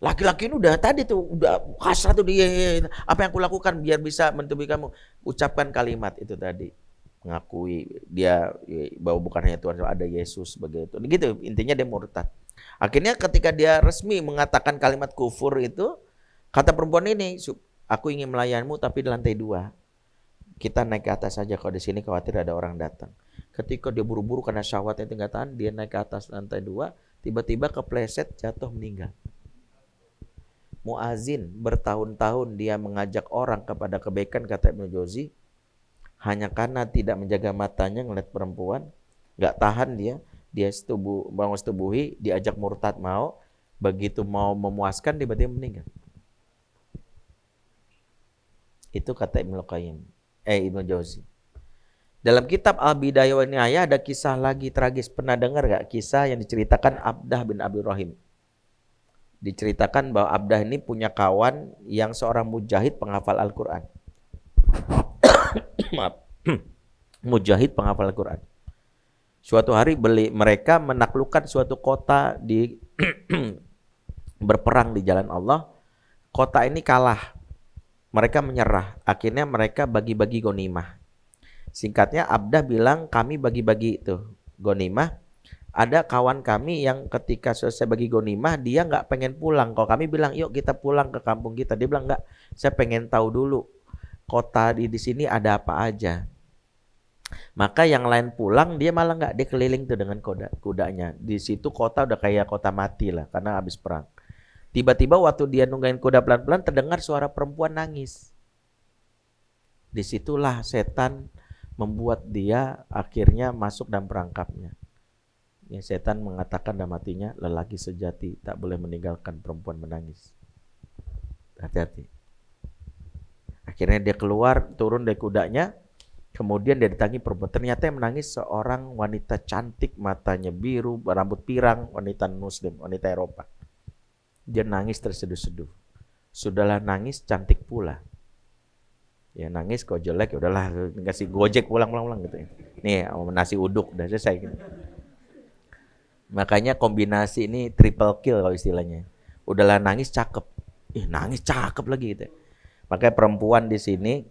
Laki-laki ini udah tadi tuh udah kasar tuh dia apa yang aku lakukan biar bisa menutupi kamu. Ucapkan kalimat itu tadi mengakui dia ya, bahwa bukan hanya Tuhan ada Yesus begitu Gitu intinya dia murtad. Akhirnya ketika dia resmi mengatakan kalimat kufur itu kata perempuan ini aku ingin melayanmu tapi di lantai dua. Kita naik ke atas saja kalau di sini khawatir ada orang datang. Ketika dia buru-buru karena syahwatnya tinggal tahan, dia naik ke atas lantai dua, tiba-tiba kepleset jatuh meninggal. Muazin bertahun-tahun dia mengajak orang kepada kebaikan kata Ibnu Jozi hanya karena tidak menjaga matanya ngeliat perempuan nggak tahan dia dia setubuh bangun setubuhi diajak murtad mau begitu mau memuaskan tiba-tiba meninggal itu kata Ibnu Qayyim eh Ibnu Jozi dalam kitab Al-Bidayah wa Nihayah ada kisah lagi tragis. Pernah dengar gak kisah yang diceritakan Abdah bin Abi Rahim? Diceritakan bahwa Abdah ini punya kawan yang seorang mujahid penghafal Al-Quran. <coughs> Maaf. <coughs> mujahid penghafal Al-Quran. Suatu hari beli, mereka menaklukkan suatu kota di <coughs> berperang di jalan Allah. Kota ini kalah. Mereka menyerah. Akhirnya mereka bagi-bagi gonimah Singkatnya Abdah bilang kami bagi-bagi itu gonimah. Ada kawan kami yang ketika selesai bagi gonimah dia nggak pengen pulang. Kalau kami bilang yuk kita pulang ke kampung kita, dia bilang nggak. Saya pengen tahu dulu kota di di sini ada apa aja. Maka yang lain pulang dia malah nggak dia keliling tuh dengan kuda kudanya. Di situ kota udah kayak kota mati lah karena habis perang. Tiba-tiba waktu dia nunggain kuda pelan-pelan terdengar suara perempuan nangis. Disitulah setan membuat dia akhirnya masuk dalam perangkapnya. Yang setan mengatakan dalam hatinya, lelaki sejati tak boleh meninggalkan perempuan menangis. Hati-hati. Akhirnya dia keluar, turun dari kudanya, kemudian dia ditangi perempuan. Ternyata yang menangis seorang wanita cantik, matanya biru, rambut pirang, wanita muslim, wanita Eropa. Dia nangis terseduh-seduh. Sudahlah nangis, cantik pula ya nangis kok jelek ya udahlah kasih gojek pulang pulang pulang gitu ya. nih nasi uduk udah selesai gitu. makanya kombinasi ini triple kill kalau istilahnya udahlah nangis cakep ih nangis cakep lagi gitu ya. makanya perempuan di sini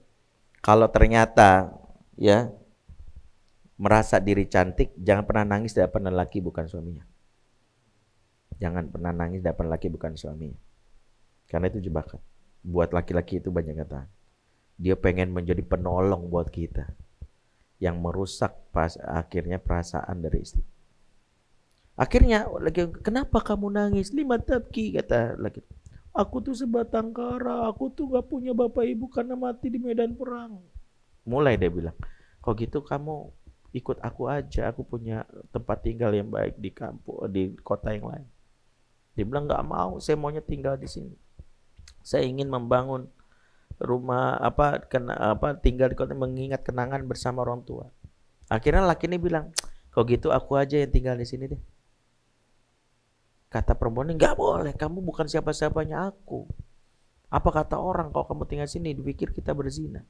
kalau ternyata ya merasa diri cantik jangan pernah nangis dari pernah laki bukan suaminya jangan pernah nangis dari pernah laki bukan suaminya karena itu jebakan buat laki-laki itu banyak kata dia pengen menjadi penolong buat kita yang merusak pas akhirnya perasaan dari istri. Akhirnya lagi kenapa kamu nangis? Lima tabki kata lagi. Aku tuh sebatang kara, aku tuh gak punya bapak ibu karena mati di medan perang. Mulai dia bilang, kok gitu kamu ikut aku aja, aku punya tempat tinggal yang baik di kampung, di kota yang lain. Dia bilang gak mau, saya maunya tinggal di sini. Saya ingin membangun rumah apa kena apa tinggal di kota mengingat kenangan bersama orang tua. Akhirnya laki ini bilang, kalau gitu aku aja yang tinggal di sini deh. Kata perempuan ini nggak boleh, kamu bukan siapa-siapanya aku. Apa kata orang kalau kamu tinggal sini dipikir kita berzina.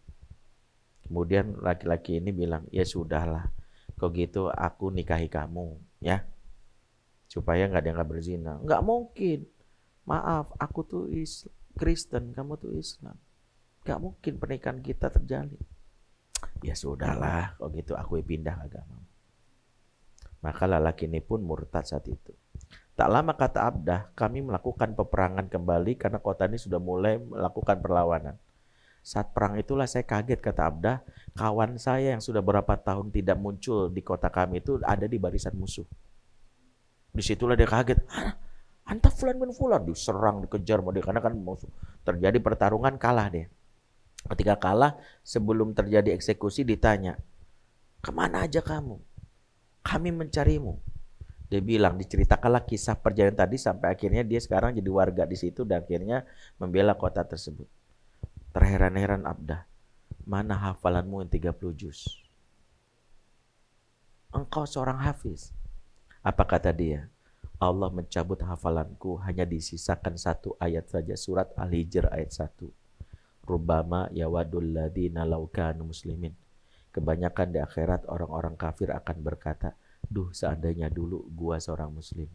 Kemudian laki-laki ini bilang, ya sudahlah, kalau gitu aku nikahi kamu, ya, supaya nggak dianggap berzina. Nggak mungkin. Maaf, aku tuh Kristen, kamu tuh Islam Gak mungkin pernikahan kita terjalin. Ya sudahlah, kalau gitu aku pindah agama. Maka lelaki ini pun murtad saat itu. Tak lama kata Abdah, kami melakukan peperangan kembali karena kota ini sudah mulai melakukan perlawanan. Saat perang itulah saya kaget kata Abdah, kawan saya yang sudah berapa tahun tidak muncul di kota kami itu ada di barisan musuh. Disitulah dia kaget, anta fulan bin fulan diserang, dikejar, karena kan musuh. Terjadi pertarungan kalah dia. Ketika kalah, sebelum terjadi eksekusi ditanya, kemana aja kamu? Kami mencarimu. Dia bilang, diceritakanlah kisah perjalanan tadi sampai akhirnya dia sekarang jadi warga di situ dan akhirnya membela kota tersebut. Terheran-heran Abdah, mana hafalanmu yang 30 juz? Engkau seorang hafiz. Apa kata dia? Allah mencabut hafalanku hanya disisakan satu ayat saja surat Al-Hijr ayat 1 Rubama yawadul ladina laukanu muslimin. Kebanyakan di akhirat orang-orang kafir akan berkata, Duh seandainya dulu gua seorang muslim.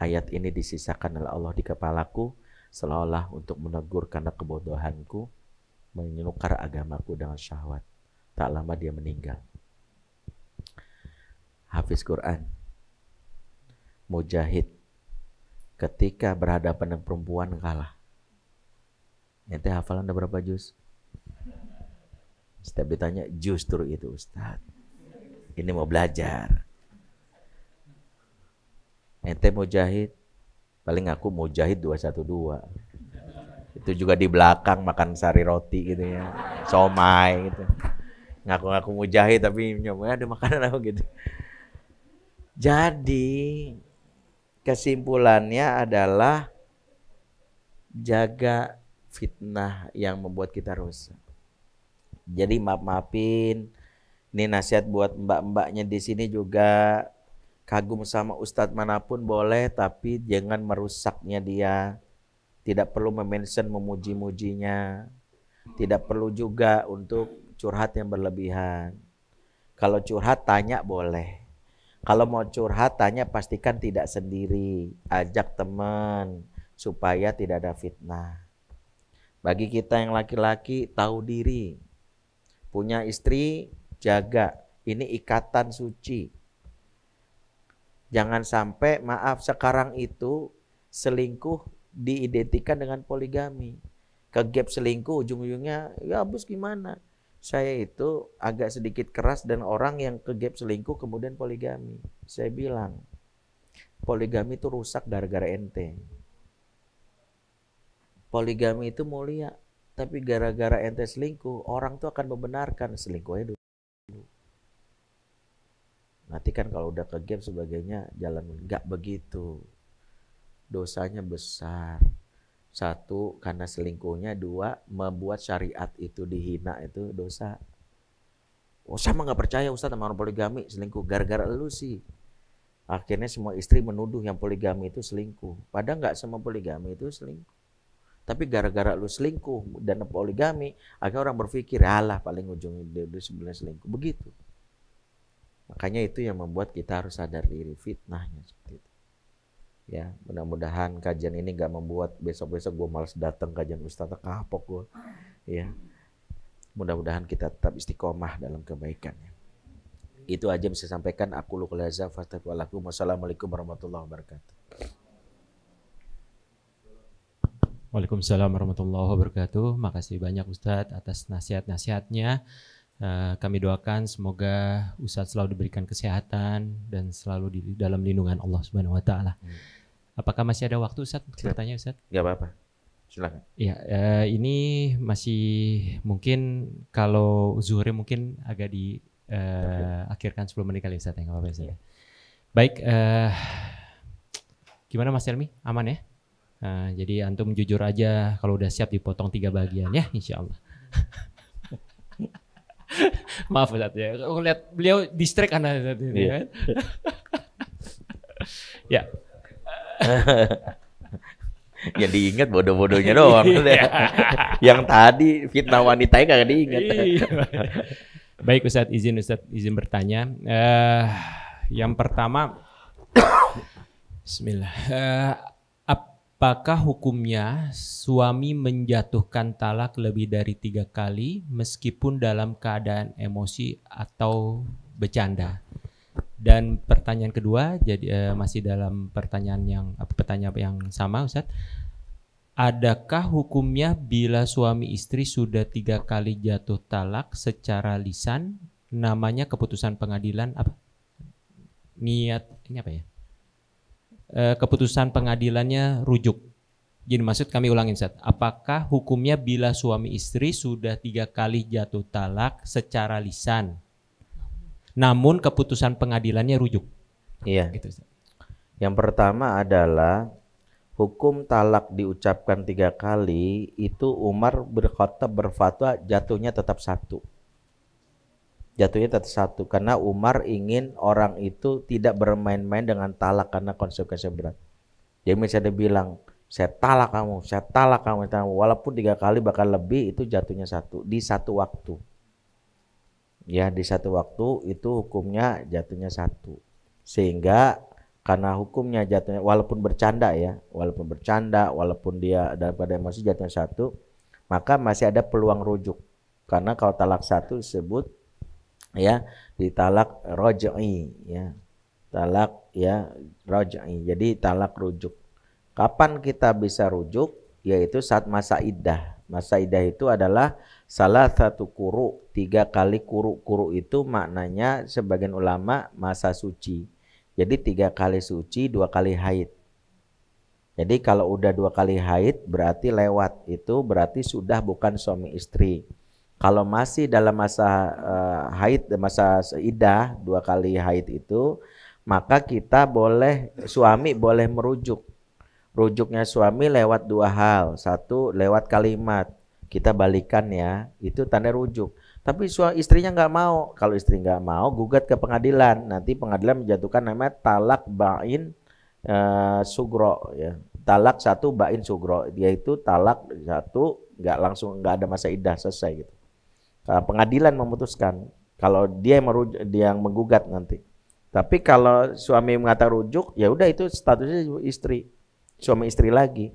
Ayat ini disisakan oleh Allah di kepalaku seolah untuk menegur karena kebodohanku, menyukar agamaku dengan syahwat. Tak lama dia meninggal. Hafiz Quran, Mujahid, ketika berhadapan dengan perempuan kalah. Ente hafalan ada berapa juz? Setiap ditanya justru itu Ustaz. Ini mau belajar. Ente jahit, Paling aku mau jahit 212. Itu juga di belakang makan sari roti gitu ya. Somai gitu. Ngaku-ngaku mau jahit tapi nyoba ada makanan aku gitu. Jadi kesimpulannya adalah jaga fitnah yang membuat kita rusak. Jadi maaf-maafin. Ini nasihat buat mbak-mbaknya di sini juga kagum sama ustadz manapun boleh tapi jangan merusaknya dia tidak perlu memention memuji-mujinya tidak perlu juga untuk curhat yang berlebihan kalau curhat tanya boleh kalau mau curhat tanya pastikan tidak sendiri ajak teman supaya tidak ada fitnah bagi kita yang laki-laki tahu diri. Punya istri jaga. Ini ikatan suci. Jangan sampai maaf sekarang itu selingkuh diidentikan dengan poligami. Ke gap selingkuh ujung-ujungnya ya abus gimana? Saya itu agak sedikit keras dan orang yang ke gap selingkuh kemudian poligami. Saya bilang poligami itu rusak gara-gara ente poligami itu mulia tapi gara-gara ente selingkuh orang tuh akan membenarkan selingkuhnya dulu nanti kan kalau udah ke game sebagainya jalan nggak begitu dosanya besar satu karena selingkuhnya dua membuat syariat itu dihina itu dosa oh sama nggak percaya ustadz sama orang poligami selingkuh gara-gara lu sih akhirnya semua istri menuduh yang poligami itu selingkuh padahal nggak semua poligami itu selingkuh tapi gara-gara lu selingkuh dan poligami, akhirnya orang berpikir, alah paling ujung dia, dia sebenarnya selingkuh. Begitu. Makanya itu yang membuat kita harus sadar diri fitnahnya seperti itu. Ya, mudah-mudahan kajian ini gak membuat besok-besok gue males datang kajian Ustaz kapok gue. Ya, mudah-mudahan kita tetap istiqomah dalam kebaikannya. Itu aja bisa sampaikan. Aku Lukulazah, Fatihulahku. Wassalamualaikum warahmatullahi wabarakatuh. Waalaikumsalam warahmatullahi wabarakatuh. Makasih banyak Ustadz atas nasihat-nasihatnya. Eh, kami doakan semoga Ustadz selalu diberikan kesehatan dan selalu di dalam lindungan Allah Subhanahu wa taala. Hmm. Apakah masih ada waktu Ustadz untuk bertanya Ustadz? Enggak apa-apa. Silakan. Iya. Eh, ini masih mungkin kalau Zuhri mungkin agak di uh, akhirkan 10 menit kali Ustadz ya, apa-apa ya. Baik, uh, gimana Mas Elmi? Aman ya? Nah, jadi antum jujur aja kalau udah siap dipotong tiga bagian ya, insya Allah. <laughs> Maaf Ustaz ya, aku lihat beliau distrik anak saat ini yeah. kan. <laughs> ya. <laughs> ya diingat bodoh-bodohnya doang. Iya. Ya. Yang tadi fitnah wanita kagak diingat. Iya. Baik Ustaz, izin Ustaz izin bertanya. Uh, yang pertama <coughs> Bismillah. Uh, Apakah hukumnya suami menjatuhkan talak lebih dari tiga kali meskipun dalam keadaan emosi atau bercanda? Dan pertanyaan kedua, jadi eh, masih dalam pertanyaan yang pertanyaan yang sama, Ustadz. Adakah hukumnya bila suami istri sudah tiga kali jatuh talak secara lisan, namanya keputusan pengadilan apa? Niat ini apa ya? Eh, keputusan pengadilannya rujuk. Jadi maksud kami ulangin Seth, apakah hukumnya bila suami istri sudah tiga kali jatuh talak secara lisan, namun keputusan pengadilannya rujuk? Iya. Gitu, Yang pertama adalah hukum talak diucapkan tiga kali itu Umar berkata berfatwa jatuhnya tetap satu jatuhnya tetap satu karena Umar ingin orang itu tidak bermain-main dengan talak karena konsekuensi berat. Jadi misalnya dia bilang, saya talak kamu, saya talak kamu, walaupun tiga kali bahkan lebih itu jatuhnya satu di satu waktu. Ya di satu waktu itu hukumnya jatuhnya satu. Sehingga karena hukumnya jatuhnya walaupun bercanda ya, walaupun bercanda, walaupun dia daripada emosi jatuhnya satu, maka masih ada peluang rujuk. Karena kalau talak satu disebut ya di talak rojai ya talak ya rojai jadi talak rujuk kapan kita bisa rujuk yaitu saat masa iddah masa iddah itu adalah salah satu kuru tiga kali kuru kuru itu maknanya sebagian ulama masa suci jadi tiga kali suci dua kali haid jadi kalau udah dua kali haid berarti lewat itu berarti sudah bukan suami istri kalau masih dalam masa uh, haid, masa idah dua kali haid itu, maka kita boleh suami boleh merujuk. Rujuknya suami lewat dua hal. Satu lewat kalimat kita balikan ya, itu tanda rujuk. Tapi suami istrinya nggak mau. Kalau istri nggak mau, gugat ke pengadilan. Nanti pengadilan menjatuhkan namanya talak bain uh, sugro ya. Talak satu bain sugro, dia itu talak satu nggak langsung nggak ada masa idah selesai gitu pengadilan memutuskan kalau dia yang merujuk, dia yang menggugat nanti. Tapi kalau suami mengatakan rujuk, ya udah itu statusnya istri, suami istri lagi.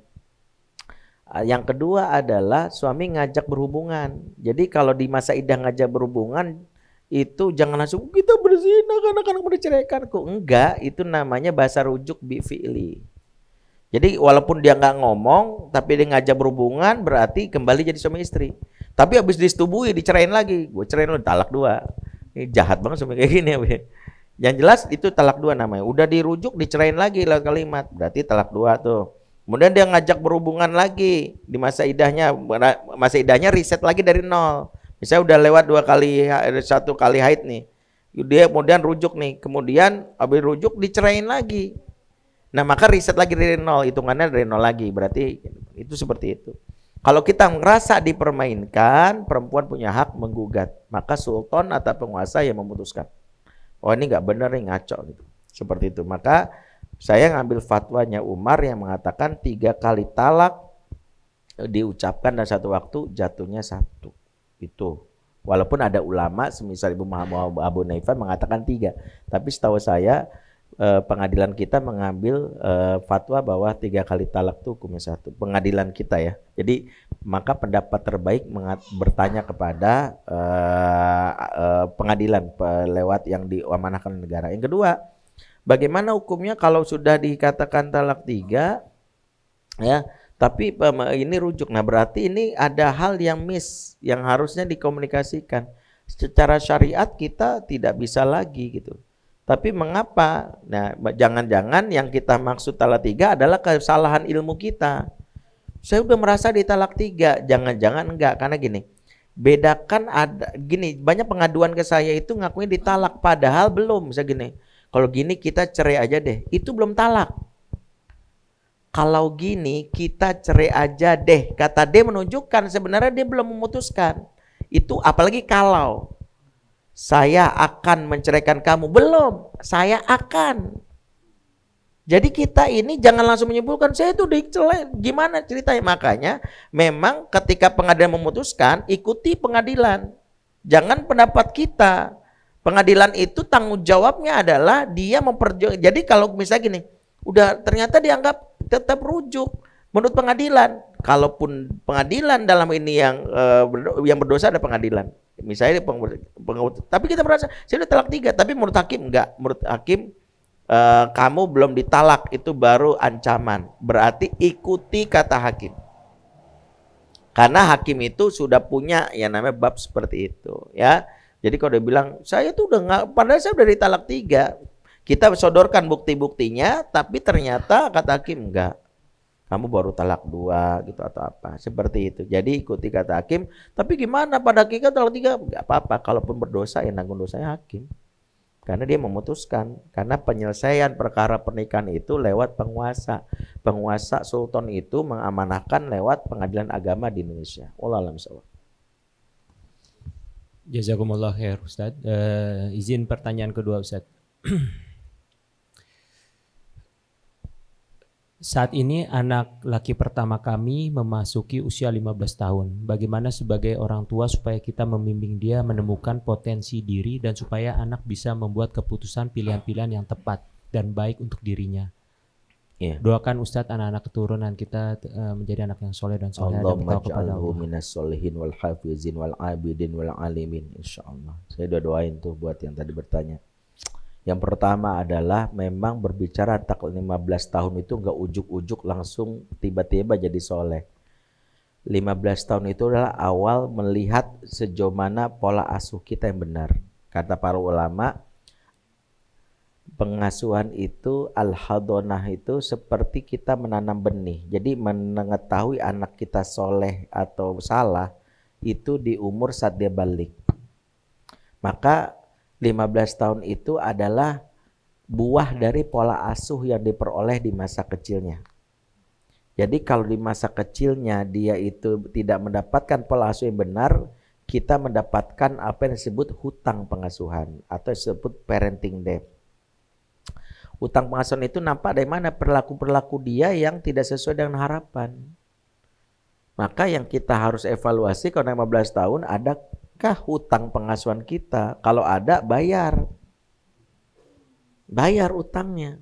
Ah, yang kedua adalah suami ngajak berhubungan. Jadi kalau di masa idah ngajak berhubungan itu jangan langsung kita berzina anak mau menceraikan kok enggak itu namanya bahasa rujuk bifili. Jadi walaupun dia nggak ngomong tapi dia ngajak berhubungan berarti kembali jadi suami istri. Tapi habis disetubuhi, dicerain lagi. Gue cerain lo, talak dua. Ini jahat banget sampai kayak gini. Abis. Yang jelas itu talak dua namanya. Udah dirujuk, dicerain lagi lewat kalimat. Berarti talak dua tuh. Kemudian dia ngajak berhubungan lagi di masa idahnya. Masa idahnya riset lagi dari nol. Misalnya udah lewat dua kali, satu kali haid nih. Dia kemudian rujuk nih. Kemudian habis rujuk dicerain lagi. Nah maka riset lagi dari nol. Hitungannya dari nol lagi. Berarti itu seperti itu. Kalau kita merasa dipermainkan, perempuan punya hak menggugat. Maka sultan atau penguasa yang memutuskan. Oh ini nggak benar nih ngaco gitu. Seperti itu. Maka saya ngambil fatwanya Umar yang mengatakan tiga kali talak diucapkan dan satu waktu jatuhnya satu. Itu. Walaupun ada ulama semisal Ibu Muhammad Abu Naifah mengatakan tiga. Tapi setahu saya eh, pengadilan kita mengambil eh, fatwa bahwa tiga kali talak itu hukumnya satu. Pengadilan kita ya. Jadi maka pendapat terbaik bertanya kepada eh, eh, pengadilan lewat yang diamanahkan negara. Yang kedua, bagaimana hukumnya kalau sudah dikatakan talak tiga, ya? Tapi ini rujuk. Nah berarti ini ada hal yang miss yang harusnya dikomunikasikan. Secara syariat kita tidak bisa lagi gitu tapi mengapa? Nah, jangan-jangan yang kita maksud talak tiga adalah kesalahan ilmu kita. Saya udah merasa di talak tiga, jangan-jangan enggak karena gini. Bedakan ada gini, banyak pengaduan ke saya itu ngakuin ditalak padahal belum. Saya gini, kalau gini kita cerai aja deh. Itu belum talak. Kalau gini kita cerai aja deh. Kata D menunjukkan sebenarnya dia belum memutuskan. Itu apalagi kalau saya akan menceraikan kamu. Belum, saya akan. Jadi kita ini jangan langsung menyimpulkan saya itu dicelai. Gimana ceritanya? Makanya memang ketika pengadilan memutuskan ikuti pengadilan. Jangan pendapat kita. Pengadilan itu tanggung jawabnya adalah dia memperjuangkan. Jadi kalau misalnya gini, udah ternyata dianggap tetap rujuk menurut pengadilan kalaupun pengadilan dalam ini yang uh, yang berdosa ada pengadilan misalnya peng, tapi kita merasa saya sudah talak tiga tapi menurut hakim enggak menurut hakim uh, kamu belum ditalak itu baru ancaman berarti ikuti kata hakim karena hakim itu sudah punya yang namanya bab seperti itu ya jadi kalau dia bilang saya tuh udah nggak padahal saya udah ditalak tiga kita sodorkan bukti-buktinya tapi ternyata kata hakim enggak kamu baru talak dua gitu atau apa seperti itu jadi ikuti kata hakim tapi gimana pada kita talak tiga nggak apa-apa kalaupun berdosa yang nanggung dosanya hakim karena dia memutuskan karena penyelesaian perkara pernikahan itu lewat penguasa penguasa sultan itu mengamanahkan lewat pengadilan agama di Indonesia Allah sawab Jazakumullah khair Ustaz. Uh, eh, izin pertanyaan kedua Ustaz. <clears throat> Saat ini anak laki pertama kami memasuki usia 15 tahun. Bagaimana sebagai orang tua supaya kita membimbing dia menemukan potensi diri dan supaya anak bisa membuat keputusan pilihan-pilihan yang tepat dan baik untuk dirinya. Yeah. Doakan Ustadz anak-anak keturunan kita uh, menjadi anak yang soleh dan soleh dan bertakwa kepada Allah. minas solehin wal hafizin wal abidin wal alimin insyaallah. Saya doain tuh buat yang tadi bertanya. Yang pertama adalah memang berbicara tak 15 tahun itu nggak ujuk-ujuk langsung tiba-tiba jadi soleh. 15 tahun itu adalah awal melihat sejauh mana pola asuh kita yang benar. Kata para ulama, pengasuhan itu al-hadonah itu seperti kita menanam benih. Jadi mengetahui anak kita soleh atau salah itu di umur saat dia balik. Maka 15 tahun itu adalah buah hmm. dari pola asuh yang diperoleh di masa kecilnya. Jadi kalau di masa kecilnya dia itu tidak mendapatkan pola asuh yang benar, kita mendapatkan apa yang disebut hutang pengasuhan atau disebut parenting debt. Hutang pengasuhan itu nampak dari mana perilaku-perilaku dia yang tidak sesuai dengan harapan. Maka yang kita harus evaluasi kalau 15 tahun ada kah hutang pengasuhan kita? Kalau ada bayar. Bayar utangnya.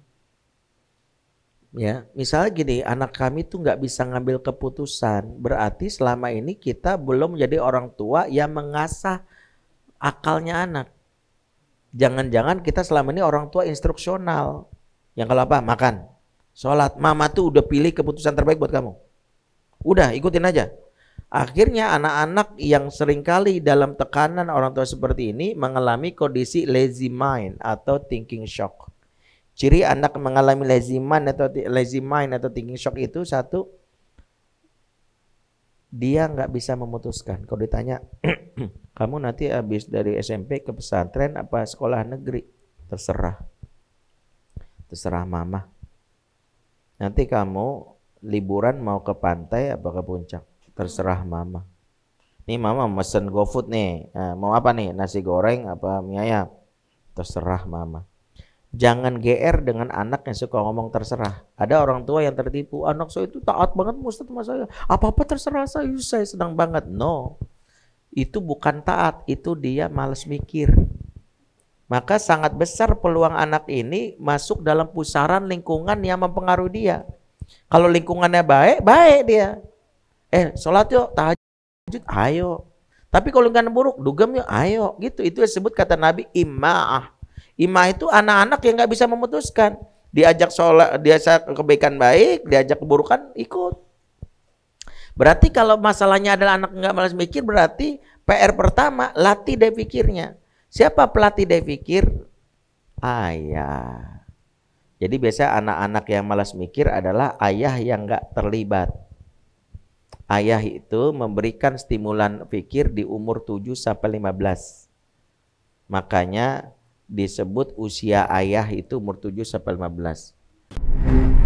Ya, misalnya gini, anak kami tuh nggak bisa ngambil keputusan. Berarti selama ini kita belum menjadi orang tua yang mengasah akalnya anak. Jangan-jangan kita selama ini orang tua instruksional. Yang kalau apa? Makan. Sholat. Mama tuh udah pilih keputusan terbaik buat kamu. Udah ikutin aja. Akhirnya anak-anak yang seringkali dalam tekanan orang tua seperti ini mengalami kondisi lazy mind atau thinking shock. Ciri anak mengalami lazy mind atau lazy mind atau thinking shock itu satu dia nggak bisa memutuskan. Kalau ditanya, <clears throat> kamu nanti habis dari SMP ke pesantren apa sekolah negeri? Terserah. Terserah mama. Nanti kamu liburan mau ke pantai apa ke puncak? terserah mama nih mama mesen GoFood nih nah, mau apa nih nasi goreng apa mie ayam terserah mama jangan GR dengan anak yang suka ngomong terserah ada orang tua yang tertipu anak saya itu taat banget Ustaz sama saya apa apa terserah saya saya senang banget no itu bukan taat itu dia males mikir maka sangat besar peluang anak ini masuk dalam pusaran lingkungan yang mempengaruhi dia. Kalau lingkungannya baik, baik dia eh sholat yuk tahajud ayo tapi kalau ingkar buruk dugem yuk ayo gitu itu disebut kata Nabi imaah imaah itu anak-anak yang nggak bisa memutuskan diajak sholat diajak kebaikan baik diajak keburukan ikut berarti kalau masalahnya adalah anak nggak malas mikir berarti PR pertama latih deh pikirnya siapa pelatih deh pikir ayah jadi biasa anak-anak yang malas mikir adalah ayah yang nggak terlibat ayah itu memberikan stimulan pikir di umur 7 sampai 15. Makanya disebut usia ayah itu umur 7 sampai 15.